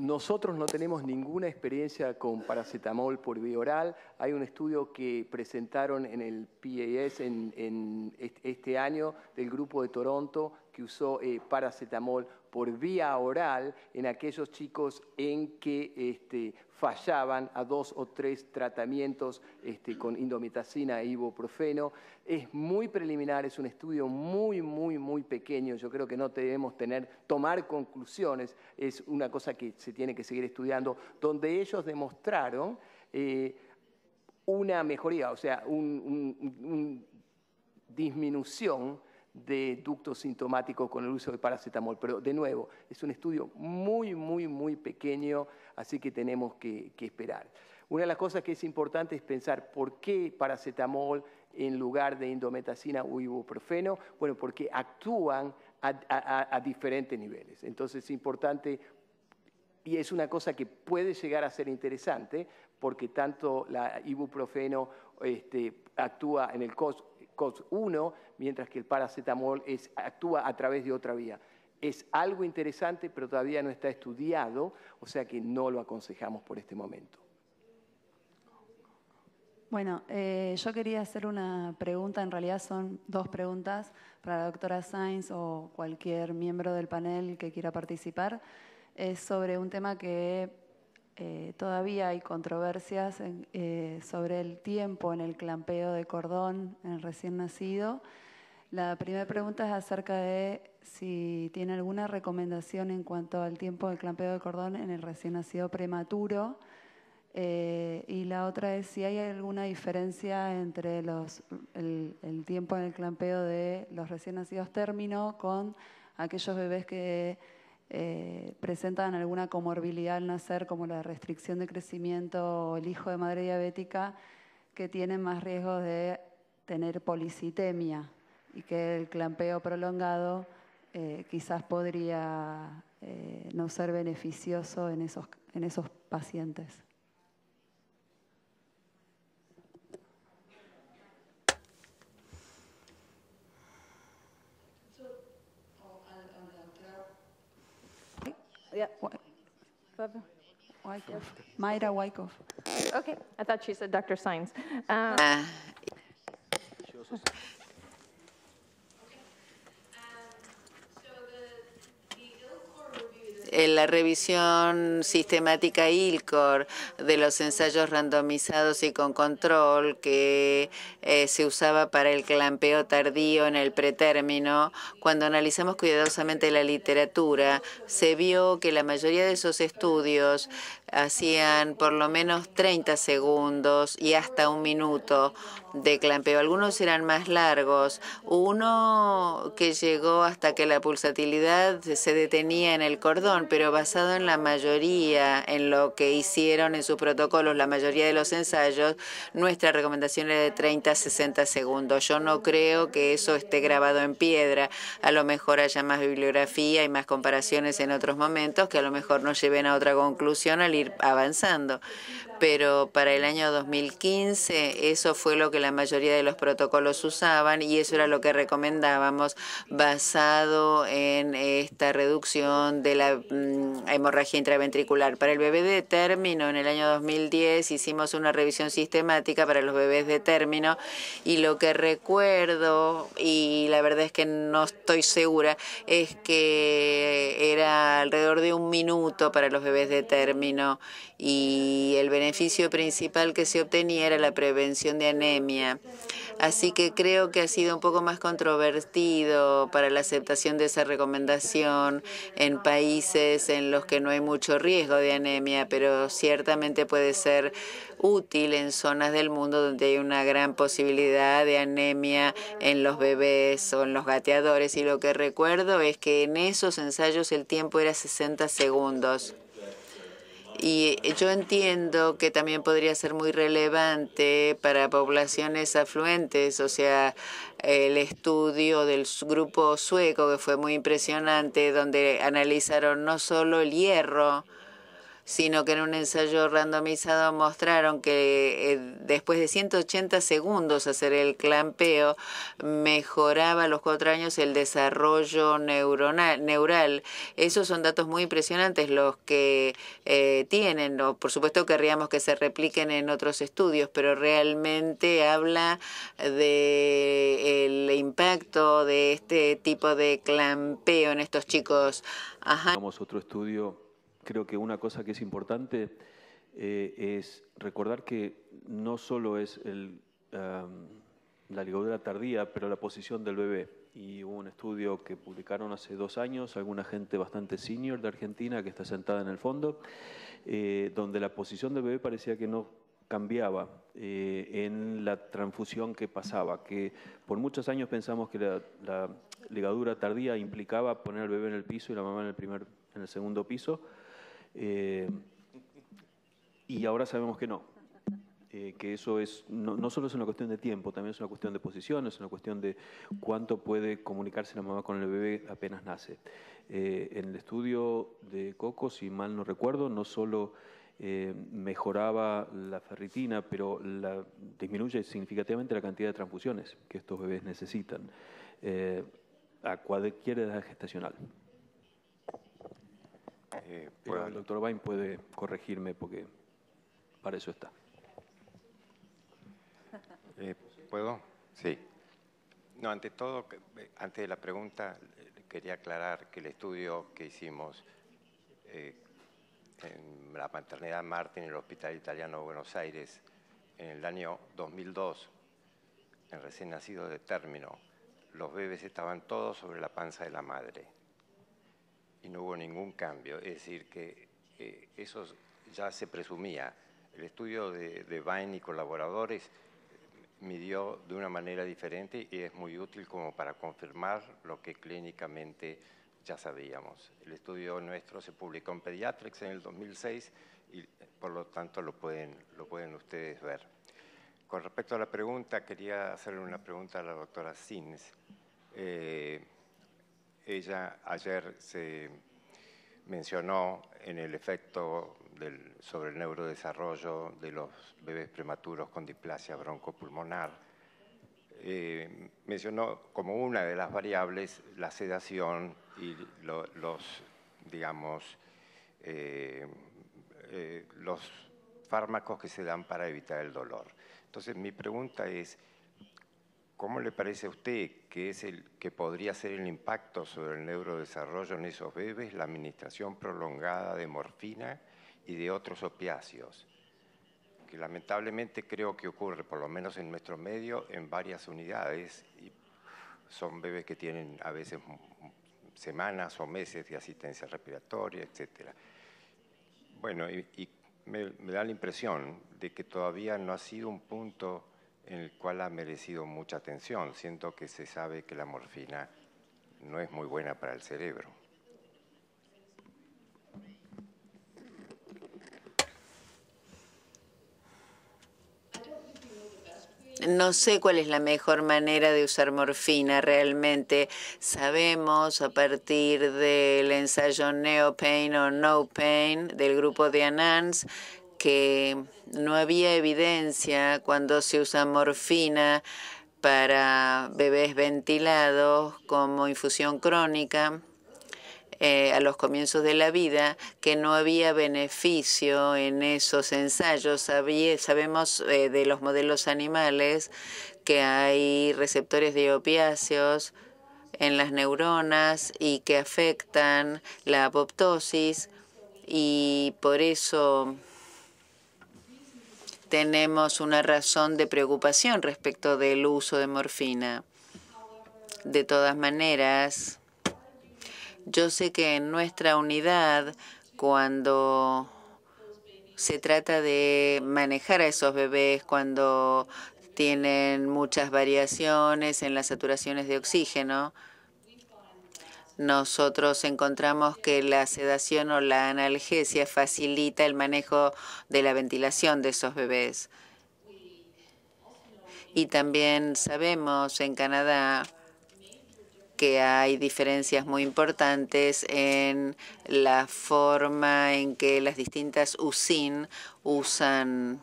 Nosotros no tenemos ninguna experiencia con paracetamol por vía oral. Hay un estudio que presentaron en el PAS en, en este año del grupo de Toronto que usó eh, paracetamol por vía oral en aquellos chicos en que este, fallaban a dos o tres tratamientos este, con indomitacina e ibuprofeno. Es muy preliminar, es un estudio muy, muy, muy pequeño. Yo creo que no debemos tener, tomar conclusiones. Es una cosa que se tiene que seguir estudiando, donde ellos demostraron eh, una mejoría, o sea, una disminución de ductos sintomáticos con el uso de paracetamol. Pero de nuevo, es un estudio muy, muy, muy pequeño, así que tenemos que, esperar. Una de las cosas que es importante es pensar por qué paracetamol en lugar de indometacina o ibuprofeno, bueno, porque actúan a, diferentes niveles. Entonces es importante y es una cosa que puede llegar a ser interesante porque tanto la ibuprofeno este, actúa en el COS COX-1, mientras que el paracetamol actúa a través de otra vía. Es algo interesante, pero todavía no está estudiado, o sea que no lo aconsejamos por este momento. Bueno, eh, yo quería hacer una pregunta, en realidad son dos preguntas para la doctora Sainz o cualquier miembro del panel que quiera participar. Es sobre un tema que eh, todavía hay controversias eh, sobre el tiempo en el clampeo de cordón en el recién nacido. La primera pregunta es acerca de si tiene alguna recomendación en cuanto al tiempo del clampeo de cordón en el recién nacido prematuro. Eh, y la otra es si hay alguna diferencia entre el, el tiempo en el clampeo de los recién nacidos término con aquellos bebés que eh, presentan alguna comorbilidad al nacer, como la restricción de crecimiento o el hijo de madre diabética, que tienen más riesgo de tener policitemia y que el clampeo prolongado eh, quizás podría eh, no ser beneficioso en esos pacientes. Yeah. Wyckoff. Myra Wyckoff. Okay, I thought she said Dr. Science. Um, uh, en la revisión sistemática ILCOR de los ensayos randomizados y con control que eh, se usaba para el clampeo tardío en el pretérmino, cuando analizamos cuidadosamente la literatura, se vio que la mayoría de esos estudios hacían por lo menos 30 segundos y hasta un minuto de clampeo. Algunos eran más largos, uno que llegó hasta que la pulsatilidad se detenía en el cordón, pero basado en la mayoría, en lo que hicieron en sus protocolos, la mayoría de los ensayos, nuestra recomendación era de 30 a 60 segundos. Yo no creo que eso esté grabado en piedra. A lo mejor haya más bibliografía y más comparaciones en otros momentos que a lo mejor nos lleven a otra conclusión al ir avanzando. Pero para el año 2015 eso fue lo que la mayoría de los protocolos usaban y eso era lo que recomendábamos basado en esta reducción de la mm, hemorragia intraventricular. Para el bebé de término, en el año 2010 hicimos una revisión sistemática para los bebés de término y lo que recuerdo, y la verdad es que no estoy segura, es que era alrededor de un minuto para los bebés de término y el beneficio principal que se obtenía era la prevención de anemia Así que creo que ha sido un poco más controvertido para la aceptación de esa recomendación en países en los que no hay mucho riesgo de anemia, pero ciertamente puede ser útil en zonas del mundo donde hay una gran posibilidad de anemia en los bebés o en los gateadores. Y lo que recuerdo es que en esos ensayos el tiempo era 60 segundos. Y eh, yo entiendo que también podría ser muy relevante para poblaciones afluentes, o sea, el estudio del grupo sueco que fue muy impresionante, donde analizaron no solo el hierro, sino que en un ensayo randomizado mostraron que eh, después de 180 segundos hacer el clampeo mejoraba a los cuatro años el desarrollo neuronal, neural. Esos son datos muy impresionantes los que eh, tienen. por supuesto querríamos que se repliquen en otros estudios, pero realmente habla de impacto de este tipo de clampeo en estos chicos. Ajá. otro estudio creo que una cosa que es importante eh, es recordar que no solo es la ligadura tardía, pero la posición del bebé. Y hubo un estudio que publicaron hace dos años, alguna gente bastante senior de Argentina que está sentada en el fondo, eh, donde la posición del bebé parecía que no cambiaba eh, en la transfusión que pasaba, que por muchos años pensamos que la, la, ligadura tardía implicaba poner al bebé en el piso y la mamá en el, primer, en el segundo piso, eh, y ahora sabemos que no. Eh, que eso es, no, solo es una cuestión de tiempo, también es una cuestión de posición, es una cuestión de cuánto puede comunicarse la mamá con el bebé apenas nace. Eh, en el estudio de Coco, si mal no recuerdo, no solo mejoraba la ferritina, pero disminuye significativamente la cantidad de transfusiones que estos bebés necesitan a cualquier edad gestacional. Eh, Pero el doctor Bain puede corregirme porque para eso está. Eh, ¿Puedo? Sí. No, ante todo, eh, antes de la pregunta, eh, quería aclarar que el estudio que hicimos en la maternidad Martín en el Hospital Italiano de Buenos Aires en el año 2002, en recién nacido de término, los bebés estaban todos sobre la panza de la madre y no hubo ningún cambio. Es decir, que eso ya se presumía. El estudio de, de Bain y colaboradores midió de una manera diferente y es muy útil como para confirmar lo que clínicamente ya sabíamos. El estudio nuestro se publicó en Pediatrics en el 2006 y por lo tanto lo pueden, lo pueden ustedes ver. Con respecto a la pregunta, quería hacerle una pregunta a la doctora Sins. Eh, ella ayer se mencionó en el efecto sobre el neurodesarrollo de los bebés prematuros con displasia broncopulmonar. Eh, mencionó como una de las variables la sedación y los, digamos, eh, eh, los fármacos que se dan para evitar el dolor. Entonces, mi pregunta es, ¿Cómo le parece a usted que, es el, que podría ser el impacto sobre el neurodesarrollo en esos bebés la administración prolongada de morfina y de otros opiáceos? Que lamentablemente creo que ocurre, por lo menos en nuestro medio, en varias unidades. Y son bebés que tienen a veces semanas o meses de asistencia respiratoria, etc. Bueno, y, me da la impresión de que todavía no ha sido un punto en el cual ha merecido mucha atención. Siento que se sabe que la morfina no es muy buena para el cerebro. No sé cuál es la mejor manera de usar morfina realmente. Sabemos a partir del ensayo Neo Pain o No Pain del grupo de Anans que no había evidencia cuando se usa morfina para bebés ventilados como infusión crónica eh, a los comienzos de la vida, que no había beneficio en esos ensayos. sabemos eh, de los modelos animales que hay receptores de opiáceos en las neuronas y que afectan la apoptosis y por eso tenemos una razón de preocupación respecto del uso de morfina. De todas maneras, yo sé que en nuestra unidad, cuando se trata de manejar a esos bebés, cuando tienen muchas variaciones en las saturaciones de oxígeno, nosotros encontramos que la sedación o la analgesia facilita el manejo de la ventilación de esos bebés. Y también sabemos en Canadá que hay diferencias muy importantes en la forma en que las distintas USIN usan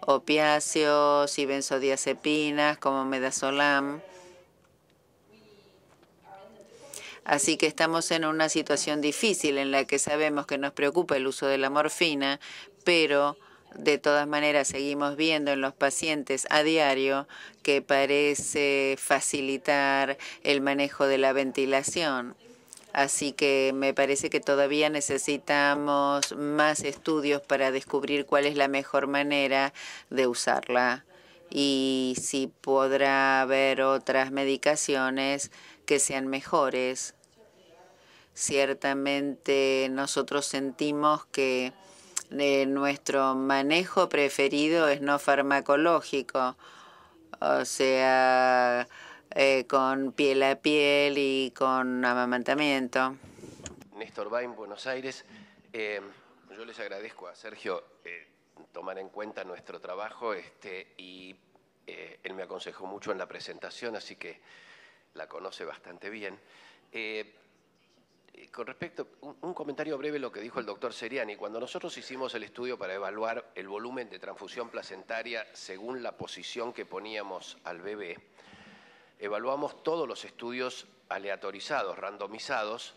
opiáceos y benzodiazepinas como medazolam Así que estamos en una situación difícil en la que sabemos que nos preocupa el uso de la morfina, pero de todas maneras seguimos viendo en los pacientes a diario que parece facilitar el manejo de la ventilación. Así que me parece que todavía necesitamos más estudios para descubrir cuál es la mejor manera de usarla y si podrá haber otras medicaciones que sean mejores. Ciertamente nosotros sentimos que eh, nuestro manejo preferido es no farmacológico, o sea, eh, con piel a piel y con amamantamiento. Néstor Bain, Buenos Aires. Eh, yo les agradezco a Sergio tomar en cuenta nuestro trabajo este, y él me aconsejó mucho en la presentación, así que la conoce bastante bien. Eh, con respecto, un, comentario breve lo que dijo el doctor Seriani. Cuando nosotros hicimos el estudio para evaluar el volumen de transfusión placentaria según la posición que poníamos al bebé, evaluamos todos los estudios aleatorizados, randomizados,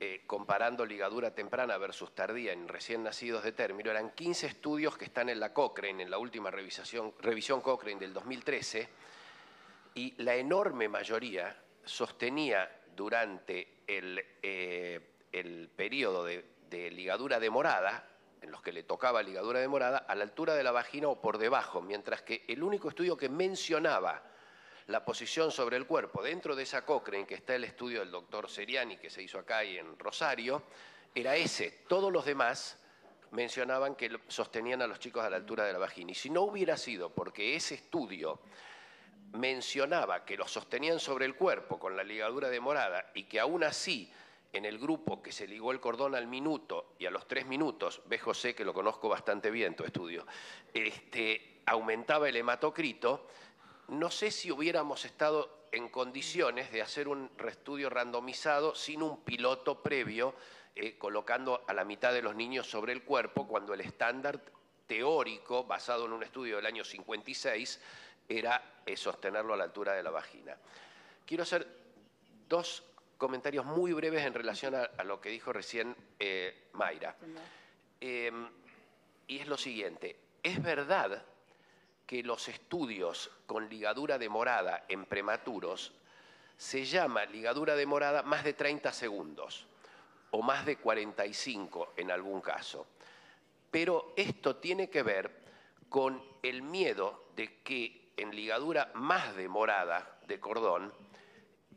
eh, comparando ligadura temprana versus tardía en recién nacidos de término. Eran 15 estudios que están en la Cochrane, en la última revisión Cochrane del 2013 y la enorme mayoría sostenía durante el, eh, periodo de, ligadura de morada, en los que le tocaba ligadura de morada, a la altura de la vagina o por debajo, mientras que el único estudio que mencionaba la posición sobre el cuerpo dentro de esa en que está el estudio del doctor Seriani, que se hizo acá y en Rosario, era ese. Todos los demás mencionaban que sostenían a los chicos a la altura de la vagina. Y si no hubiera sido porque ese estudio mencionaba que lo sostenían sobre el cuerpo con la ligadura de morada y que aún así en el grupo que se ligó el cordón al minuto y a los tres minutos, ve José que lo conozco bastante bien tu estudio, este, aumentaba el hematocrito, no sé si hubiéramos estado en condiciones de hacer un estudio randomizado sin un piloto previo, eh, colocando a la mitad de los niños sobre el cuerpo, cuando el estándar teórico, basado en un estudio del año 56, era eh, sostenerlo a la altura de la vagina. Quiero hacer dos comentarios muy breves en relación a, lo que dijo recién eh, Mayra. Em, y es lo siguiente, es verdad que los estudios con ligadura de morada en prematuros se llama ligadura demorada más de 30 segundos o más de 45 en algún caso. Pero esto tiene que ver con el miedo de que en ligadura más demorada de cordón,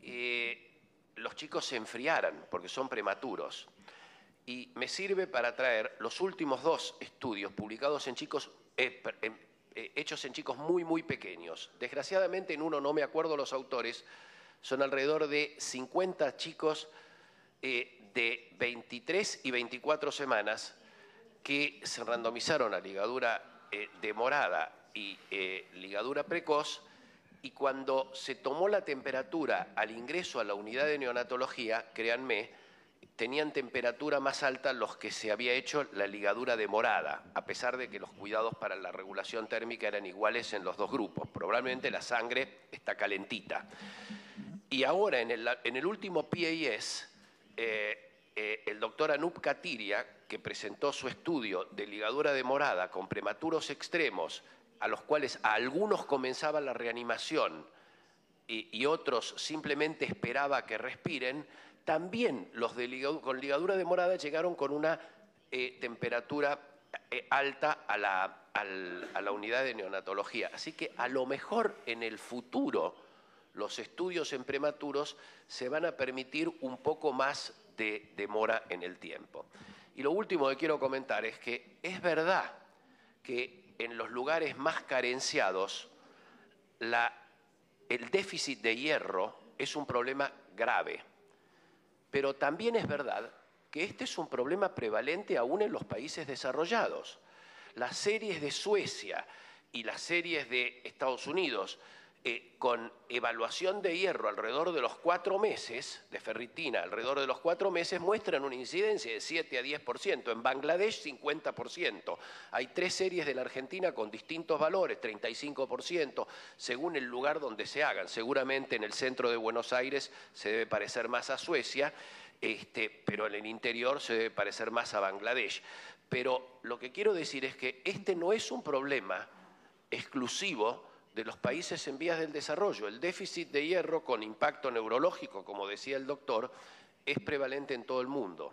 eh, los chicos se enfriaran porque son prematuros. Y me sirve para traer los últimos dos estudios publicados en chicos, eh, eh, hechos en chicos muy, muy pequeños. Desgraciadamente en uno no me acuerdo los autores, son alrededor de 50 chicos de 23 y 24 semanas que se randomizaron a ligadura demorada y eh, ligadura precoz, y cuando se tomó la temperatura al ingreso a la unidad de neonatología, créanme, tenían temperatura más alta los que se había hecho la ligadura de morada, a pesar de que los cuidados para la regulación térmica eran iguales en los dos grupos. Probablemente la sangre está calentita. Y ahora, en el, último PIS, eh, eh, el doctor Anup Katiria, que presentó su estudio de ligadura de morada con prematuros extremos a los cuales a algunos comenzaba la reanimación y, otros simplemente esperaba que respiren, también los con ligadura de morada llegaron con una eh, temperatura eh, alta a la, a la unidad de neonatología. Así que a lo mejor en el futuro los estudios en prematuros se van a permitir un poco más de demora en el tiempo. Y lo último que quiero comentar es que es verdad que en los lugares más carenciados, el déficit de hierro es un problema grave. Pero también es verdad que este es un problema prevalente aún en los países desarrollados. Las series de Suecia y las series de Estados Unidos con evaluación de hierro alrededor de los cuatro meses, de ferritina alrededor de los cuatro meses, muestran una incidencia de 7 a 10%, en Bangladesh 50%. Hay tres series de la Argentina con distintos valores, 35%, según el lugar donde se hagan. Seguramente en el centro de Buenos Aires se debe parecer más a Suecia, este, pero en el interior se debe parecer más a Bangladesh. Pero lo que quiero decir es que este no es un problema exclusivo de los países en vías del desarrollo. El déficit de hierro con impacto neurológico, como decía el doctor, es prevalente en todo el mundo.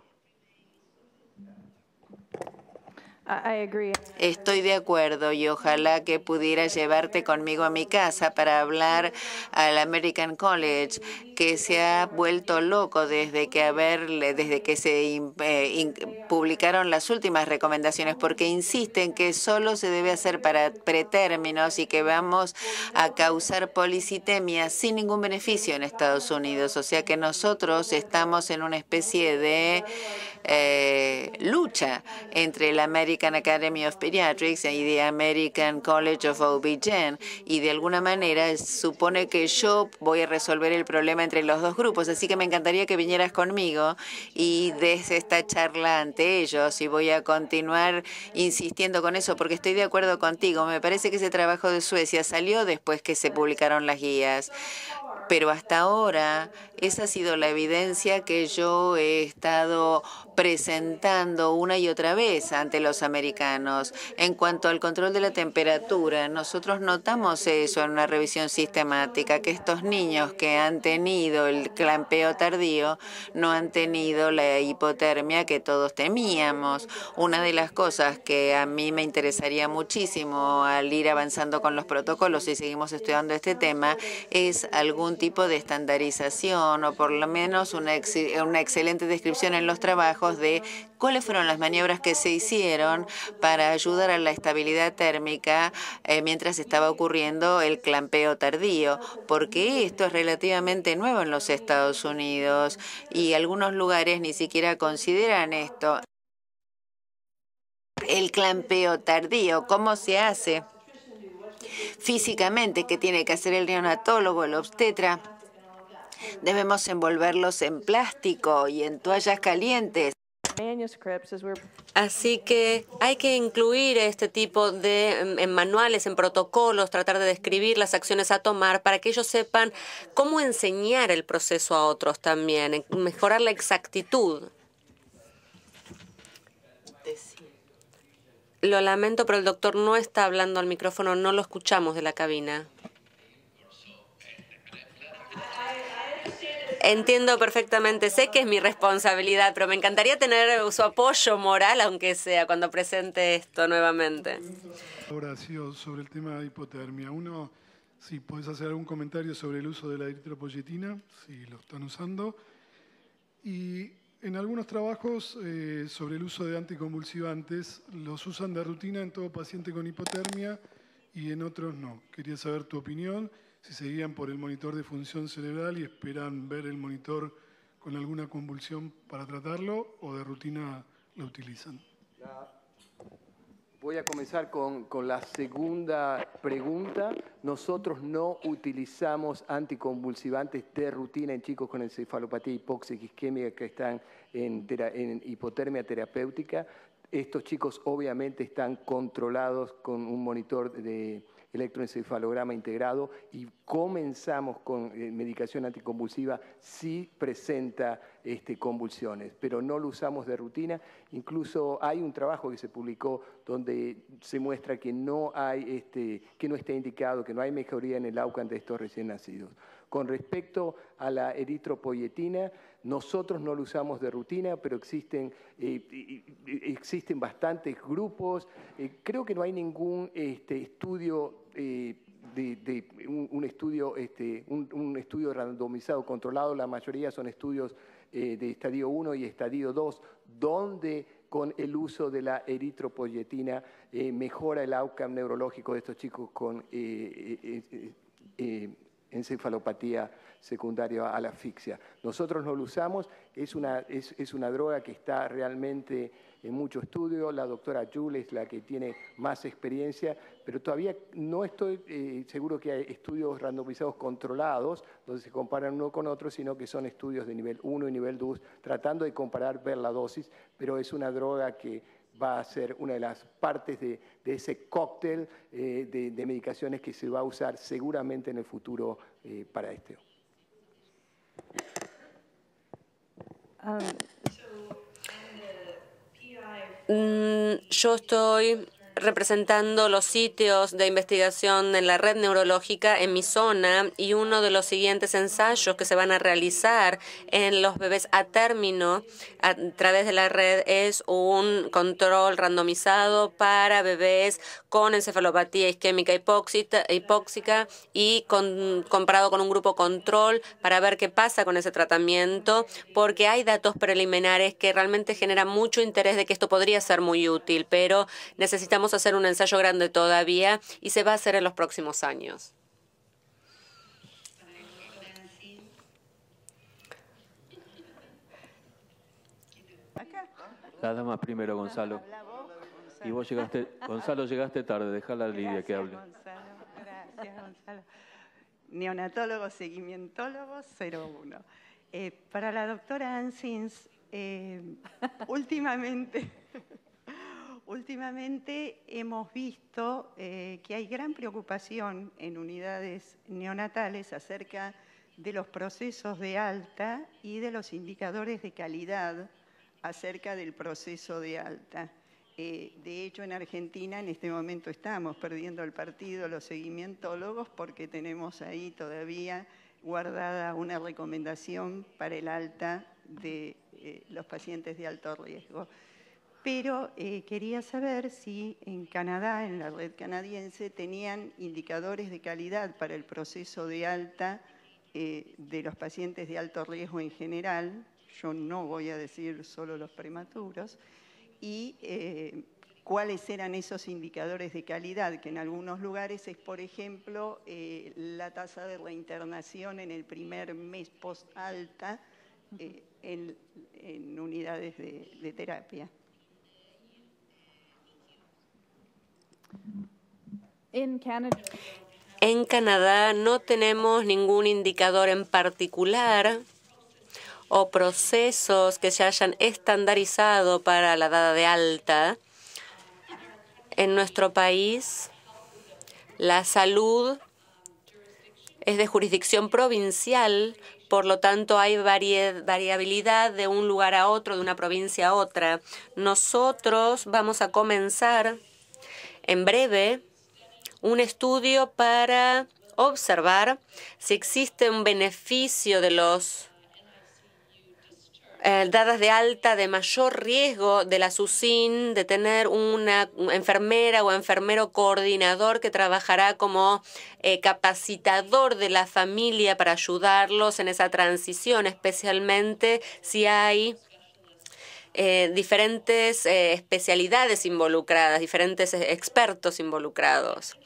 Estoy de acuerdo y ojalá que pudiera llevarte conmigo a mi casa para hablar al American College, que se ha vuelto loco desde que haberle, desde que se eh, publicaron las últimas recomendaciones, porque insisten que solo se debe hacer para pretérminos y que vamos a causar policitemia sin ningún beneficio en Estados Unidos. O sea que nosotros estamos en una especie de eh, lucha entre la American Academy of Pediatrics y the American College of ob y de alguna manera supone que yo voy a resolver el problema entre los dos grupos, así que me encantaría que vinieras conmigo y des esta charla ante ellos y voy a continuar insistiendo con eso porque estoy de acuerdo contigo, me parece que ese trabajo de Suecia salió después que se publicaron las guías, pero hasta ahora esa ha sido la evidencia que yo he estado presentando una y otra vez ante los americanos. En cuanto al control de la temperatura, nosotros notamos eso en una revisión sistemática, que estos niños que han tenido el clampeo tardío no han tenido la hipotermia que todos temíamos. Una de las cosas que a mí me interesaría muchísimo al ir avanzando con los protocolos y seguimos estudiando este tema es algún tipo de estandarización o por lo menos una, excelente descripción en los trabajos de cuáles fueron las maniobras que se hicieron para ayudar a la estabilidad térmica eh, mientras estaba ocurriendo el clampeo tardío, porque esto es relativamente nuevo en los Estados Unidos y algunos lugares ni siquiera consideran esto. El clampeo tardío, ¿cómo se hace? Físicamente, ¿qué tiene que hacer el neonatólogo, el obstetra? Debemos envolverlos en plástico y en toallas calientes. Así que hay que incluir este tipo de em, manuales, en protocolos, tratar de describir las acciones a tomar para que ellos sepan cómo enseñar el proceso a otros también, mejorar la exactitud. Lo lamento, pero el doctor no está hablando al micrófono, no lo escuchamos de la cabina. Entiendo perfectamente, sé que es mi responsabilidad, pero me encantaría tener su apoyo moral, aunque sea cuando presente esto nuevamente. Horacio, sobre el tema de hipotermia. Uno, si puedes hacer algún comentario sobre el uso de la eritropoyetina, si lo están usando. Y en algunos trabajos eh, sobre el uso de anticonvulsivantes, los usan de rutina en todo paciente con hipotermia y en otros no. Quería saber tu opinión si se por el monitor de función cerebral y esperan ver el monitor con alguna convulsión para tratarlo o de rutina lo utilizan. Voy a comenzar con, la segunda pregunta. Nosotros no utilizamos anticonvulsivantes de rutina en chicos con encefalopatía hipóxica isquémica que están en hipotermia terapéutica. Estos chicos obviamente están controlados con un monitor de, electroencefalograma integrado y comenzamos con eh, medicación anticonvulsiva si presenta este, convulsiones, pero no lo usamos de rutina. Incluso hay un trabajo que se publicó donde se muestra que no, hay, este, que no está indicado, que no hay mejoría en el AUCAN de estos recién nacidos. Con respecto a la eritropoyetina, nosotros no lo usamos de rutina, pero existen, eh, bastantes grupos. Eh, creo que no hay ningún este, estudio eh, de, este, un, estudio, randomizado, controlado, la mayoría son estudios eh, de estadio 1 y estadio 2, donde con el uso de la eritropoyetina eh, mejora el outcome neurológico de estos chicos con encefalopatía secundaria a la asfixia. Nosotros no lo usamos, es una droga que está realmente en mucho estudio, la doctora Jules es la que tiene más experiencia, pero todavía no estoy eh, seguro que hay estudios randomizados controlados, donde se comparan uno con otro, sino que son estudios de nivel 1 y nivel 2, tratando de comparar, ver la dosis, pero es una droga que va a ser una de las partes de, ese cóctel eh, de, medicaciones que se va a usar seguramente en el futuro eh, para este mmm, yo estoy representando los sitios de investigación en la red neurológica en mi zona y uno de los siguientes ensayos que se van a realizar en los bebés a término a través de la red es un control randomizado para bebés con encefalopatía isquémica hipóxica y comparado con un grupo control para ver qué pasa con ese tratamiento porque hay datos preliminares que realmente generan mucho interés de que esto podría ser muy útil, pero necesitamos vamos a hacer un ensayo grande todavía y se va a hacer en los próximos años. La dama primero, Gonzalo. Y vos llegaste, Gonzalo, llegaste tarde, déjala a Lidia que hable. Gonzalo. Gracias, Gonzalo. Neonatólogo, seguimientólogo 01. Eh, para la doctora Ansins, eh, últimamente Últimamente hemos visto eh, que hay gran preocupación en unidades neonatales acerca de los procesos de alta y de los indicadores de calidad acerca del proceso de alta. Eh, de hecho, en Argentina en este momento estamos perdiendo el partido los seguimientólogos porque tenemos ahí todavía guardada una recomendación para el alta de eh, los pacientes de alto riesgo pero eh, quería saber si en Canadá, en la red canadiense, tenían indicadores de calidad para el proceso de alta eh, de los pacientes de alto riesgo en general, yo no voy a decir solo los prematuros, y eh, cuáles eran esos indicadores de calidad, que en algunos lugares es, por ejemplo, la tasa de reinternación en el primer mes post-alta en, unidades de terapia. En Canadá no tenemos ningún indicador en particular o procesos que se hayan estandarizado para la dada de alta. En nuestro país, la salud es de jurisdicción provincial, por lo tanto hay variabilidad de un lugar a otro, de una provincia a otra. Nosotros vamos a comenzar en breve un estudio para observar si existe un beneficio de los eh, dadas de alta de mayor riesgo de la SUSIN, de tener una enfermera o enfermero coordinador que trabajará como eh, capacitador de la familia para ayudarlos en esa transición, especialmente si hay eh, diferentes eh, especialidades involucradas, diferentes eh, expertos involucrados.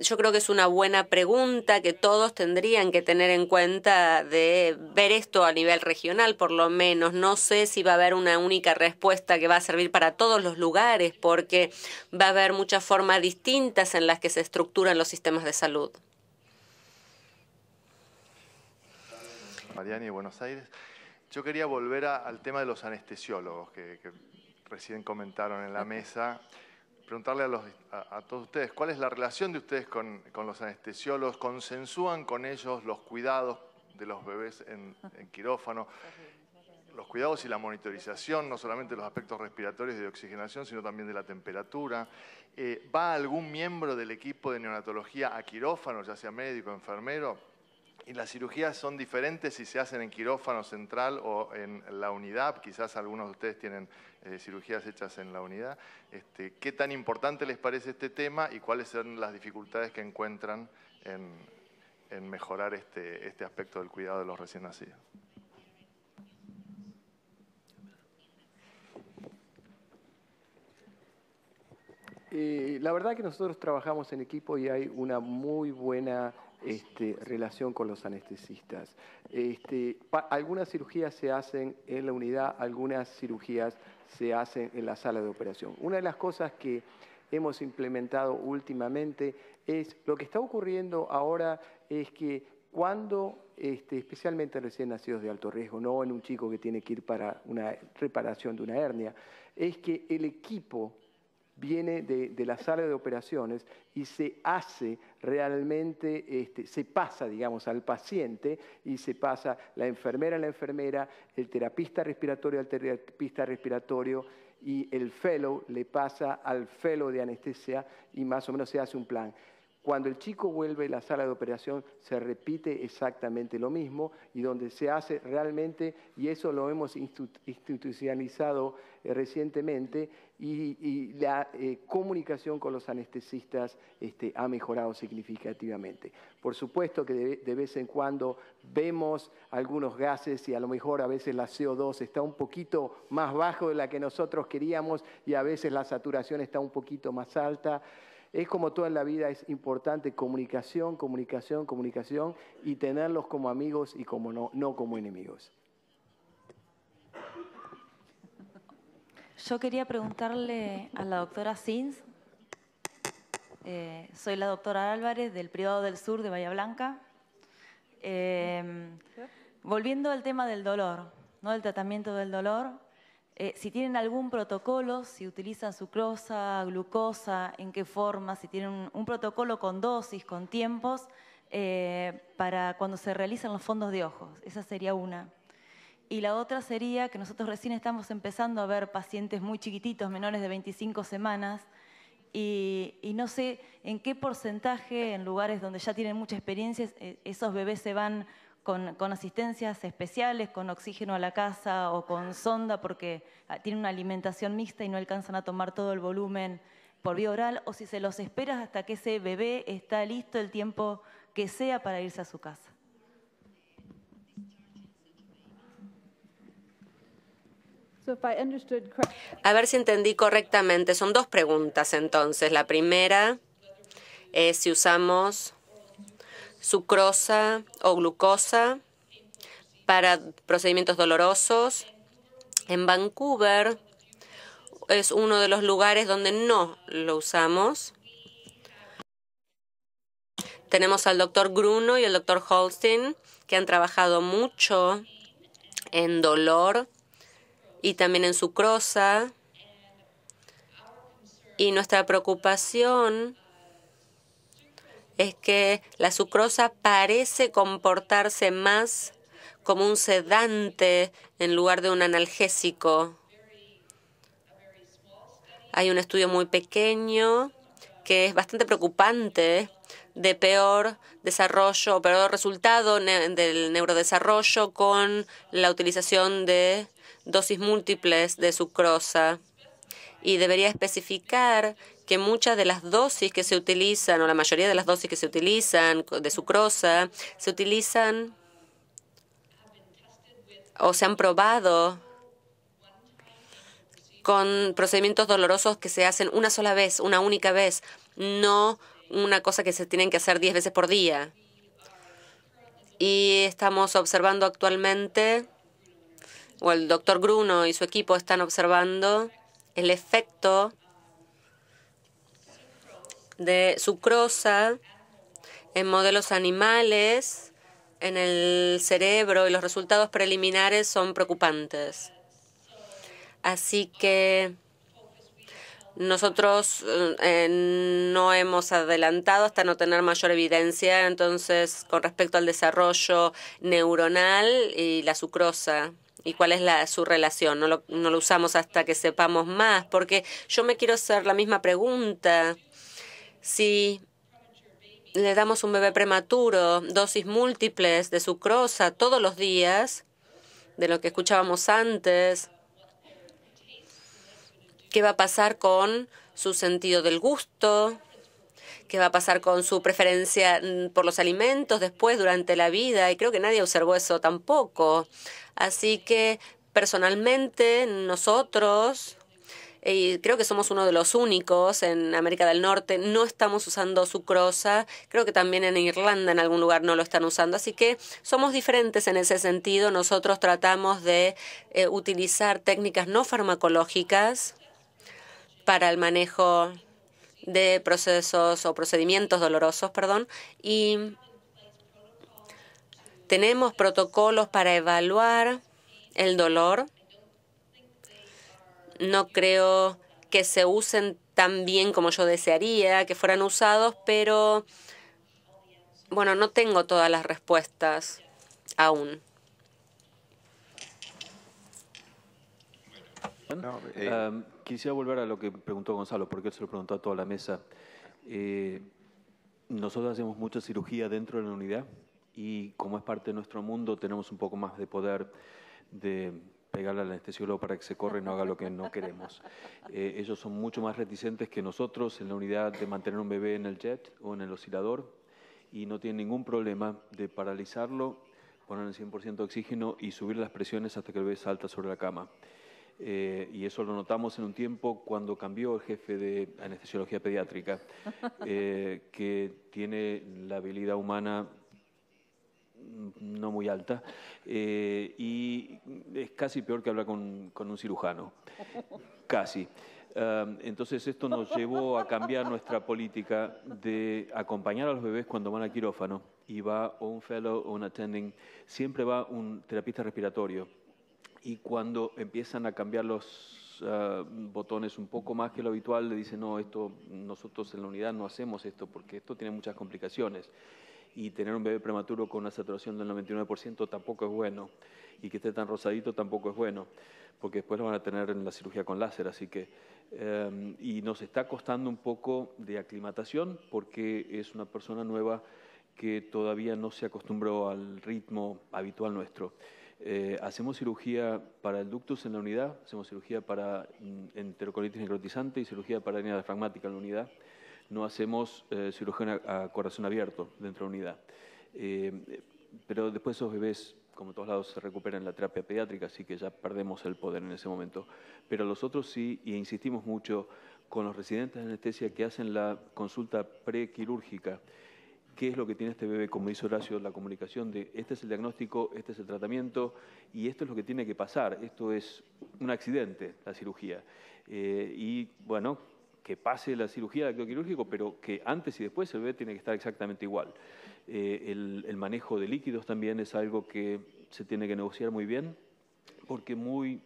yo creo que es una buena pregunta que todos tendrían que tener en cuenta de ver esto a nivel regional, por lo menos. No sé si va a haber una única respuesta que va a servir para todos los lugares, porque va a haber muchas formas distintas en las que se estructuran los sistemas de salud. Mariani, Buenos Aires. Yo quería volver al tema de los anestesiólogos que, recién comentaron en la mesa. Preguntarle a, todos ustedes, ¿cuál es la relación de ustedes con, los anestesiólogos? ¿Consensúan con ellos los cuidados de los bebés en, quirófano? los cuidados y la monitorización, no solamente los aspectos respiratorios y de oxigenación, sino también de la temperatura. Eh, ¿Va algún miembro del equipo de neonatología a quirófano, ya sea médico, enfermero? Y las cirugías son diferentes si se hacen en quirófano central o en la unidad, quizás algunos de ustedes tienen eh, cirugías hechas en la unidad. Este, ¿Qué tan importante les parece este tema y cuáles son las dificultades que encuentran en, mejorar este, este, aspecto del cuidado de los recién nacidos? Eh, la verdad que nosotros trabajamos en equipo y hay una muy buena este, relación con los anestesistas. Este, algunas cirugías se hacen en la unidad, algunas cirugías se hacen en la sala de operación. Una de las cosas que hemos implementado últimamente es lo que está ocurriendo ahora es que cuando, este, especialmente recién nacidos de alto riesgo, no en un chico que tiene que ir para una reparación de una hernia, es que el equipo viene de, la sala de operaciones y se hace realmente, este, se pasa, digamos, al paciente y se pasa la enfermera a la enfermera, el terapista respiratorio al terapista respiratorio y el fellow le pasa al fellow de anestesia y más o menos se hace un plan. Cuando el chico vuelve a la sala de operación se repite exactamente lo mismo y donde se hace realmente, y eso lo hemos institucionalizado eh, recientemente, y, la eh, comunicación con los anestesistas este, ha mejorado significativamente. Por supuesto que de, de, vez en cuando vemos algunos gases y a lo mejor a veces la CO2 está un poquito más bajo de la que nosotros queríamos y a veces la saturación está un poquito más alta. Es como toda la vida, es importante comunicación, comunicación, comunicación y tenerlos como amigos y como no, no como enemigos. Yo quería preguntarle a la doctora Sins. Eh, soy la doctora Álvarez del Privado del Sur de Bahía Blanca. Eh, volviendo al tema del dolor, ¿no? el tratamiento del dolor, eh, si tienen algún protocolo, si utilizan sucrosa, glucosa, en qué forma, si tienen un, protocolo con dosis, con tiempos, eh, para cuando se realizan los fondos de ojos. Esa sería una. Y la otra sería que nosotros recién estamos empezando a ver pacientes muy chiquititos, menores de 25 semanas, y, y no sé en qué porcentaje en lugares donde ya tienen mucha experiencia esos bebés se van con, asistencias especiales, con oxígeno a la casa o con sonda porque ah, tienen una alimentación mixta y no alcanzan a tomar todo el volumen por vía oral, o si se los espera hasta que ese bebé está listo el tiempo que sea para irse a su casa. A ver si entendí correctamente. Son dos preguntas entonces. La primera es si usamos sucrosa o glucosa para procedimientos dolorosos. En Vancouver es uno de los lugares donde no lo usamos. Tenemos al doctor Gruno y el doctor Holstein que han trabajado mucho en dolor y también en sucrosa. Y nuestra preocupación es que la sucrosa parece comportarse más como un sedante en lugar de un analgésico. Hay un estudio muy pequeño que es bastante preocupante de peor desarrollo o peor resultado del neurodesarrollo con la utilización de dosis múltiples de sucrosa. Y debería especificar que muchas de las dosis que se utilizan, o la mayoría de las dosis que se utilizan de sucrosa, se utilizan o se han probado con procedimientos dolorosos que se hacen una sola vez, una única vez, no una cosa que se tienen que hacer diez veces por día. Y estamos observando actualmente, o el doctor Gruno y su equipo están observando el efecto de sucrosa en modelos animales, en el cerebro y los resultados preliminares son preocupantes. Así que nosotros eh, no hemos adelantado hasta no tener mayor evidencia, entonces, con respecto al desarrollo neuronal y la sucrosa y cuál es la, su relación. no lo usamos hasta que sepamos más, porque yo me quiero hacer la misma pregunta si le damos un bebé prematuro, dosis múltiples de sucrosa todos los días, de lo que escuchábamos antes, qué va a pasar con su sentido del gusto, qué va a pasar con su preferencia mm, por los alimentos después, durante la vida, y creo que nadie observó eso tampoco. Así que personalmente nosotros creo que somos uno de los únicos en América del Norte, no estamos usando sucrosa, creo que también en Irlanda en algún lugar no lo están usando, así que somos diferentes en ese sentido, nosotros tratamos de eh, utilizar técnicas no farmacológicas para el manejo de procesos o procedimientos dolorosos, perdón, y tenemos protocolos para evaluar el dolor no creo que se usen tan bien como yo desearía que fueran usados, pero bueno, no tengo todas las respuestas aún. Eh. Em, quisiera volver a lo que preguntó Gonzalo, porque él se lo preguntó a toda la mesa. Eh, nosotros hacemos mucha cirugía dentro de la unidad y como es parte de nuestro mundo tenemos un poco más de poder de pegarle al anestesiólogo para que se corra y no haga lo que no queremos. Eh, ellos son mucho más reticentes que nosotros en la unidad de mantener un bebé en el jet o en el oscilador y no tienen ningún problema de paralizarlo, poner el 100% oxígeno y subir las presiones hasta que el bebé salta sobre la cama. Eh, y eso lo notamos en un tiempo cuando cambió el jefe de anestesiología pediátrica, eh, que tiene la habilidad humana no muy alta, eh, y es casi peor que hablar con, un cirujano, casi. entonces esto nos llevó a cambiar nuestra política de acompañar a los bebés cuando van a quirófano y va un fellow un attending, siempre va un terapista respiratorio. Y cuando empiezan a cambiar los ah, botones un poco más que lo habitual, le dicen, no, esto nosotros en la unidad no hacemos esto porque esto tiene muchas complicaciones y tener un bebé prematuro con una saturación del 99% tampoco es bueno. Y que esté tan rosadito tampoco es bueno, porque después lo van a tener en la cirugía con láser. Así que, em, y nos está costando un poco de aclimatación porque es una persona nueva que todavía no se acostumbró al ritmo habitual nuestro. Eh, hacemos cirugía para el ductus en la unidad, hacemos cirugía para mm, enterocolitis necrotizante y cirugía para hernia diafragmática en la unidad no hacemos eh, cirugía a, corazón abierto dentro de la unidad. Eh, pero después esos bebés, como todos lados, se recuperan en la terapia pediátrica, así que ya perdemos el poder en ese momento. Pero los otros sí, y insistimos mucho con los residentes de anestesia que hacen la consulta prequirúrgica qué es lo que tiene este bebé, como dice Horacio, la comunicación de este es el diagnóstico, este es el tratamiento y esto es lo que tiene que pasar, esto es un accidente, la cirugía. Eh, y bueno, que pase la cirugía de acto quirúrgico, pero que antes y después el bebé tiene que estar exactamente igual. Eh, el, manejo de líquidos también es algo que se tiene que negociar muy bien, porque muy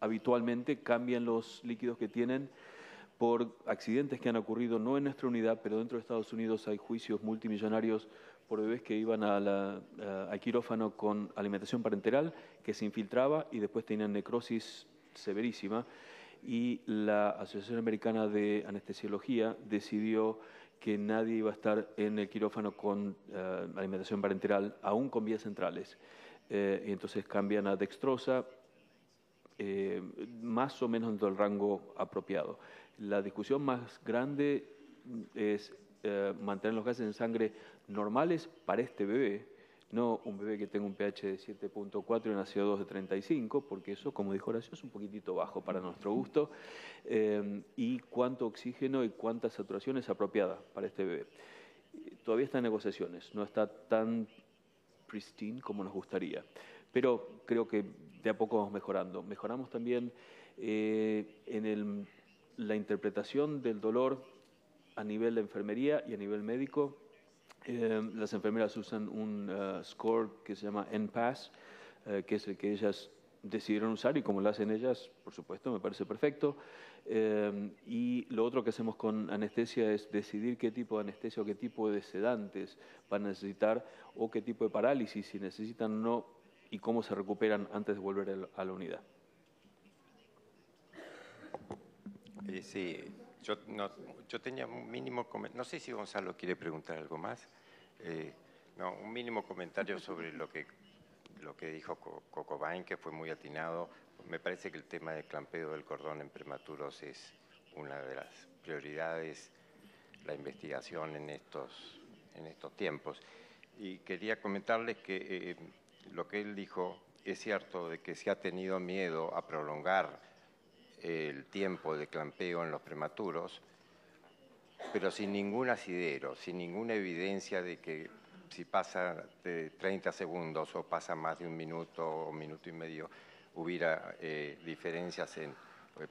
habitualmente cambian los líquidos que tienen por accidentes que han ocurrido no en nuestra unidad, pero dentro de Estados Unidos hay juicios multimillonarios por bebés que iban al quirófano con alimentación parenteral que se infiltraba y después tenían necrosis severísima y la Asociación Americana de Anestesiología decidió que nadie iba a estar en el quirófano con eh, alimentación parenteral, aún con vías centrales. Eh, y entonces cambian a dextrosa, eh, más o menos dentro del rango apropiado. La discusión más grande es mantener los gases en sangre normales para este bebé, no un bebé que tenga un pH de 7.4 y una CO2 de 35, porque eso, como dijo Horacio, es un poquitito bajo para nuestro gusto, eh, y cuánto oxígeno y cuánta saturación es apropiada para este bebé. Todavía está en negociaciones, no está tan pristine como nos gustaría, pero creo que de a poco vamos mejorando. Mejoramos también eh, en la interpretación del dolor a nivel de enfermería y a nivel médico Em, las enfermeras usan un eh, score que se llama NPass, eh, que es el que ellas decidieron usar y como lo hacen ellas, por supuesto, me parece perfecto. Em, y lo otro que hacemos con anestesia es decidir qué tipo de anestesia o qué tipo de sedantes van a necesitar o qué tipo de parálisis, si necesitan o no, y cómo se recuperan antes de volver a la unidad. Eh, sí, yo, tenía un mínimo comentario. No sé si Gonzalo quiere preguntar algo más. Eh, no, un mínimo comentario sobre lo que, lo que dijo Cocobain, que fue muy atinado. Me parece que el tema del clampeo del cordón en prematuros es una de las prioridades, la investigación en estos, tiempos. Y quería comentarles que eh, lo que él dijo es cierto de que se ha tenido miedo a prolongar el tiempo de clampeo en los prematuros, pero sin ningún asidero, sin ninguna evidencia de que si pasa de 30 segundos o pasa más de un minuto o minuto y medio, hubiera eh, diferencias eh,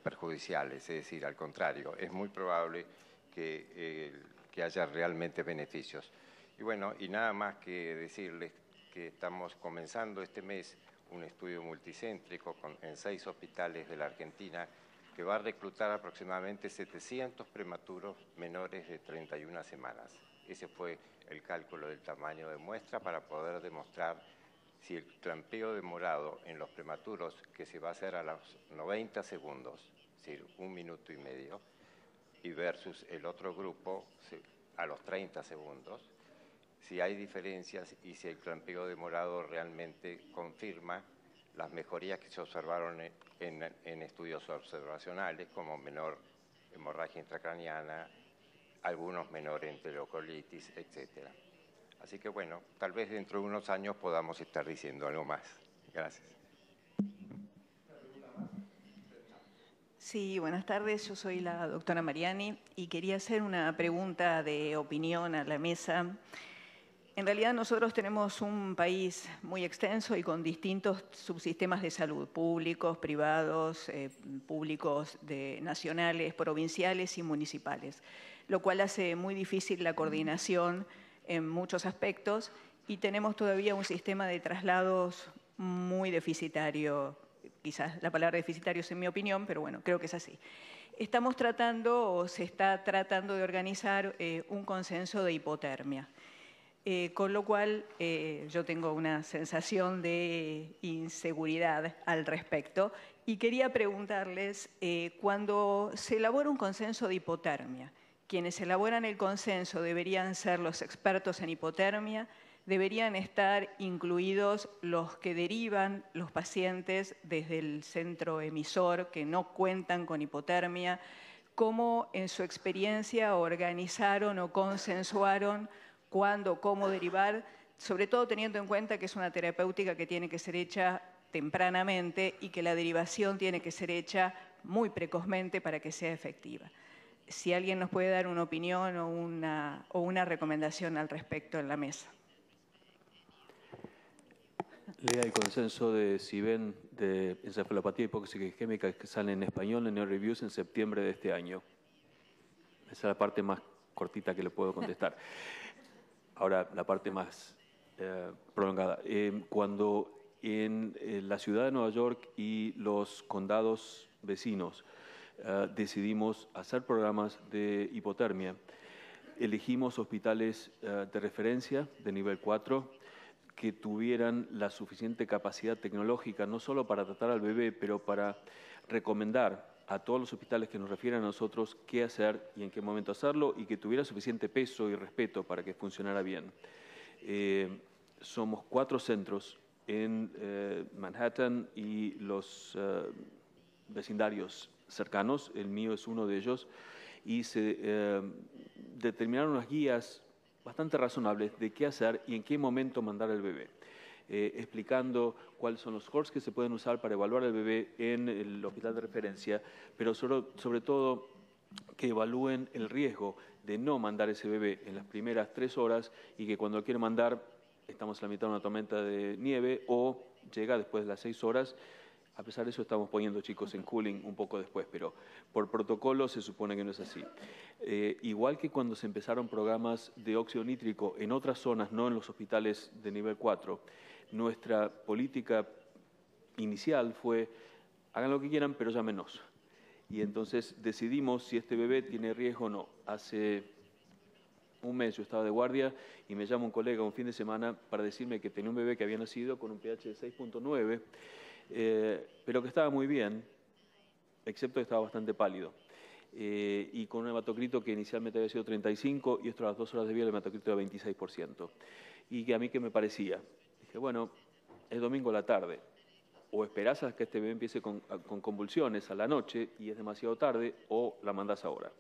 perjudiciales. Es decir, al contrario, es muy probable que, eh, que haya realmente beneficios. Y bueno, y nada más que decirles que estamos comenzando este mes un estudio multicéntrico en seis hospitales de la Argentina que va a reclutar aproximadamente 700 prematuros menores de 31 semanas. Ese fue el cálculo del tamaño de muestra para poder demostrar si el trampeo demorado en los prematuros, que se va a hacer a los 90 segundos, es decir, un minuto y medio, y versus el otro grupo a los 30 segundos, si hay diferencias y si el clampeo demorado realmente confirma las mejorías que se observaron en, estudios observacionales, como menor hemorragia intracraniana, algunos menor enterocolitis, etc. Así que bueno, tal vez dentro de unos años podamos estar diciendo algo más. Gracias. Sí, buenas tardes. Yo soy la doctora Mariani y quería hacer una pregunta de opinión a la mesa. En realidad nosotros tenemos un país muy extenso y con distintos subsistemas de salud, públicos, privados, eh, públicos nacionales, provinciales y municipales, lo cual hace muy difícil la coordinación en muchos aspectos y tenemos todavía un sistema de traslados muy deficitario, quizás la palabra deficitario es en mi opinión, pero bueno, creo que es así estamos tratando o se está tratando de organizar eh, un consenso de hipotermia. Eh, con lo cual eh, yo tengo una sensación de inseguridad al respecto y quería preguntarles, eh, cuando se elabora un consenso de hipotermia, quienes elaboran el consenso deberían ser los expertos en hipotermia, deberían estar incluidos los que derivan los pacientes desde el centro emisor que no cuentan con hipotermia, cómo en su experiencia organizaron o consensuaron cuándo, cómo derivar, sobre todo teniendo en cuenta que es una terapéutica que tiene que ser hecha tempranamente y que la derivación tiene que ser hecha muy precozmente para que sea efectiva. Si alguien nos puede dar una opinión o una, recomendación al respecto en la mesa. Lea el consenso de SIBEN de encefalopatía hipóxica química que sale en español en el Reviews en septiembre de este año. Esa es la parte más cortita que le puedo contestar. Ahora, la parte más eh, prolongada. Eh, cuando en eh, la ciudad de Nueva York y los condados vecinos decidimos hacer programas de hipotermia, elegimos hospitales de referencia de nivel 4 que tuvieran la suficiente capacidad tecnológica, no solo para tratar al bebé, pero para recomendar a todos los hospitales que nos refieren a nosotros qué hacer y en qué momento hacerlo y que tuviera suficiente peso y respeto para que funcionara bien. Eh, somos cuatro centros en eh, Manhattan y los eh, vecindarios cercanos, el mío es uno de ellos, y se determinaron unas guías bastante razonables de qué hacer y en qué momento mandar al bebé. Eh, explicando cuáles son los scores que se pueden usar para evaluar al bebé en el hospital de referencia, pero sobre, todo que evalúen el riesgo de no mandar ese bebé en las primeras tres horas y que cuando lo quieren mandar, estamos a la mitad de una tormenta de nieve o llega después de las seis horas, a pesar de eso estamos poniendo chicos en cooling un poco después, pero por protocolo se supone que no es así. Eh, igual que cuando se empezaron programas de óxido nítrico en otras zonas, no en los hospitales de nivel 4, nuestra política inicial fue, hagan lo que quieran, pero llámenos. Y entonces decidimos si este bebé tiene riesgo o no. Hace un mes yo estaba de guardia y me llama un colega un fin de semana para decirme que tenía un bebé que había nacido con un pH de 6.9, eh, pero que estaba muy bien, excepto que estaba bastante pálido. Eh, y con un hematocrito que inicialmente había sido 35 y esto a las dos horas de vida el hematocrito era 26%. Y que a mí que me parecía, dije, bueno, es domingo a la tarde, o esperás a que este bebé empiece con, convulsiones a la noche y es demasiado tarde, o la mandás ahora.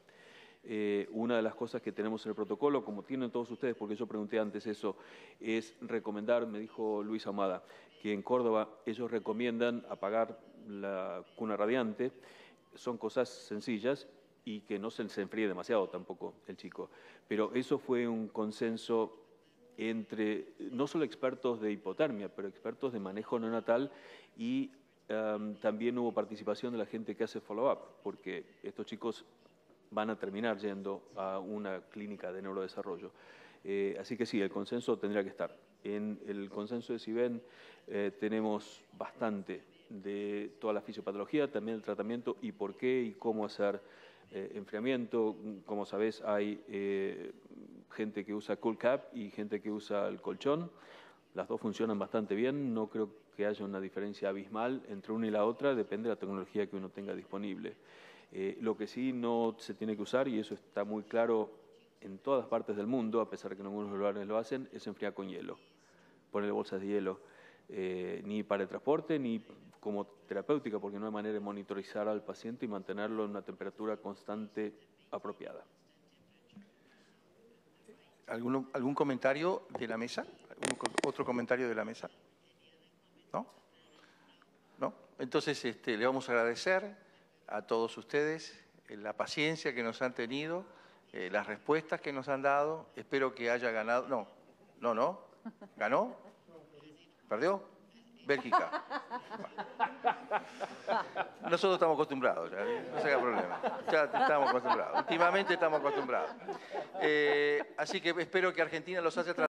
Eh, una de las cosas que tenemos en el protocolo, como tienen todos ustedes, porque yo pregunté antes eso, es recomendar, me dijo Luis Amada, que en Córdoba ellos recomiendan apagar la cuna radiante, son cosas sencillas y que no se enfríe demasiado tampoco el chico. Pero eso fue un consenso entre no solo expertos de hipotermia, pero expertos de manejo neonatal y em, también hubo participación de la gente que hace follow-up, porque estos chicos van a terminar yendo a una clínica de neurodesarrollo. Eh, así que sí, el consenso tendría que estar. En el consenso de SIBEN eh, tenemos bastante de toda la fisiopatología, también el tratamiento y por qué y cómo hacer eh, enfriamiento. Como sabés, hay gente que usa cool cap y gente que usa el colchón. Las dos funcionan bastante bien, no creo que haya una diferencia abismal entre una y la otra, depende de la tecnología que uno tenga disponible. Eh, lo que sí no se tiene que usar, y eso está muy claro en todas partes del mundo, a pesar de que en algunos lugares lo hacen, es enfriar con hielo, poner bolsas de hielo, eh, ni para el transporte ni como terapéutica, porque no hay manera de monitorizar al paciente y mantenerlo en una temperatura constante apropiada. ¿Algún comentario de la mesa? ¿Otro comentario de la mesa? ¿No? ¿No? Entonces, este, le vamos a agradecer a todos ustedes eh, la paciencia que nos han tenido, eh, las respuestas que nos han dado. Espero que haya ganado. No, no, no. ¿Ganó? ¿Perdió? Bélgica. Nosotros estamos acostumbrados, ¿eh? no se haga problema. Ya estamos acostumbrados. Últimamente estamos acostumbrados. Eh, así que espero que Argentina los hace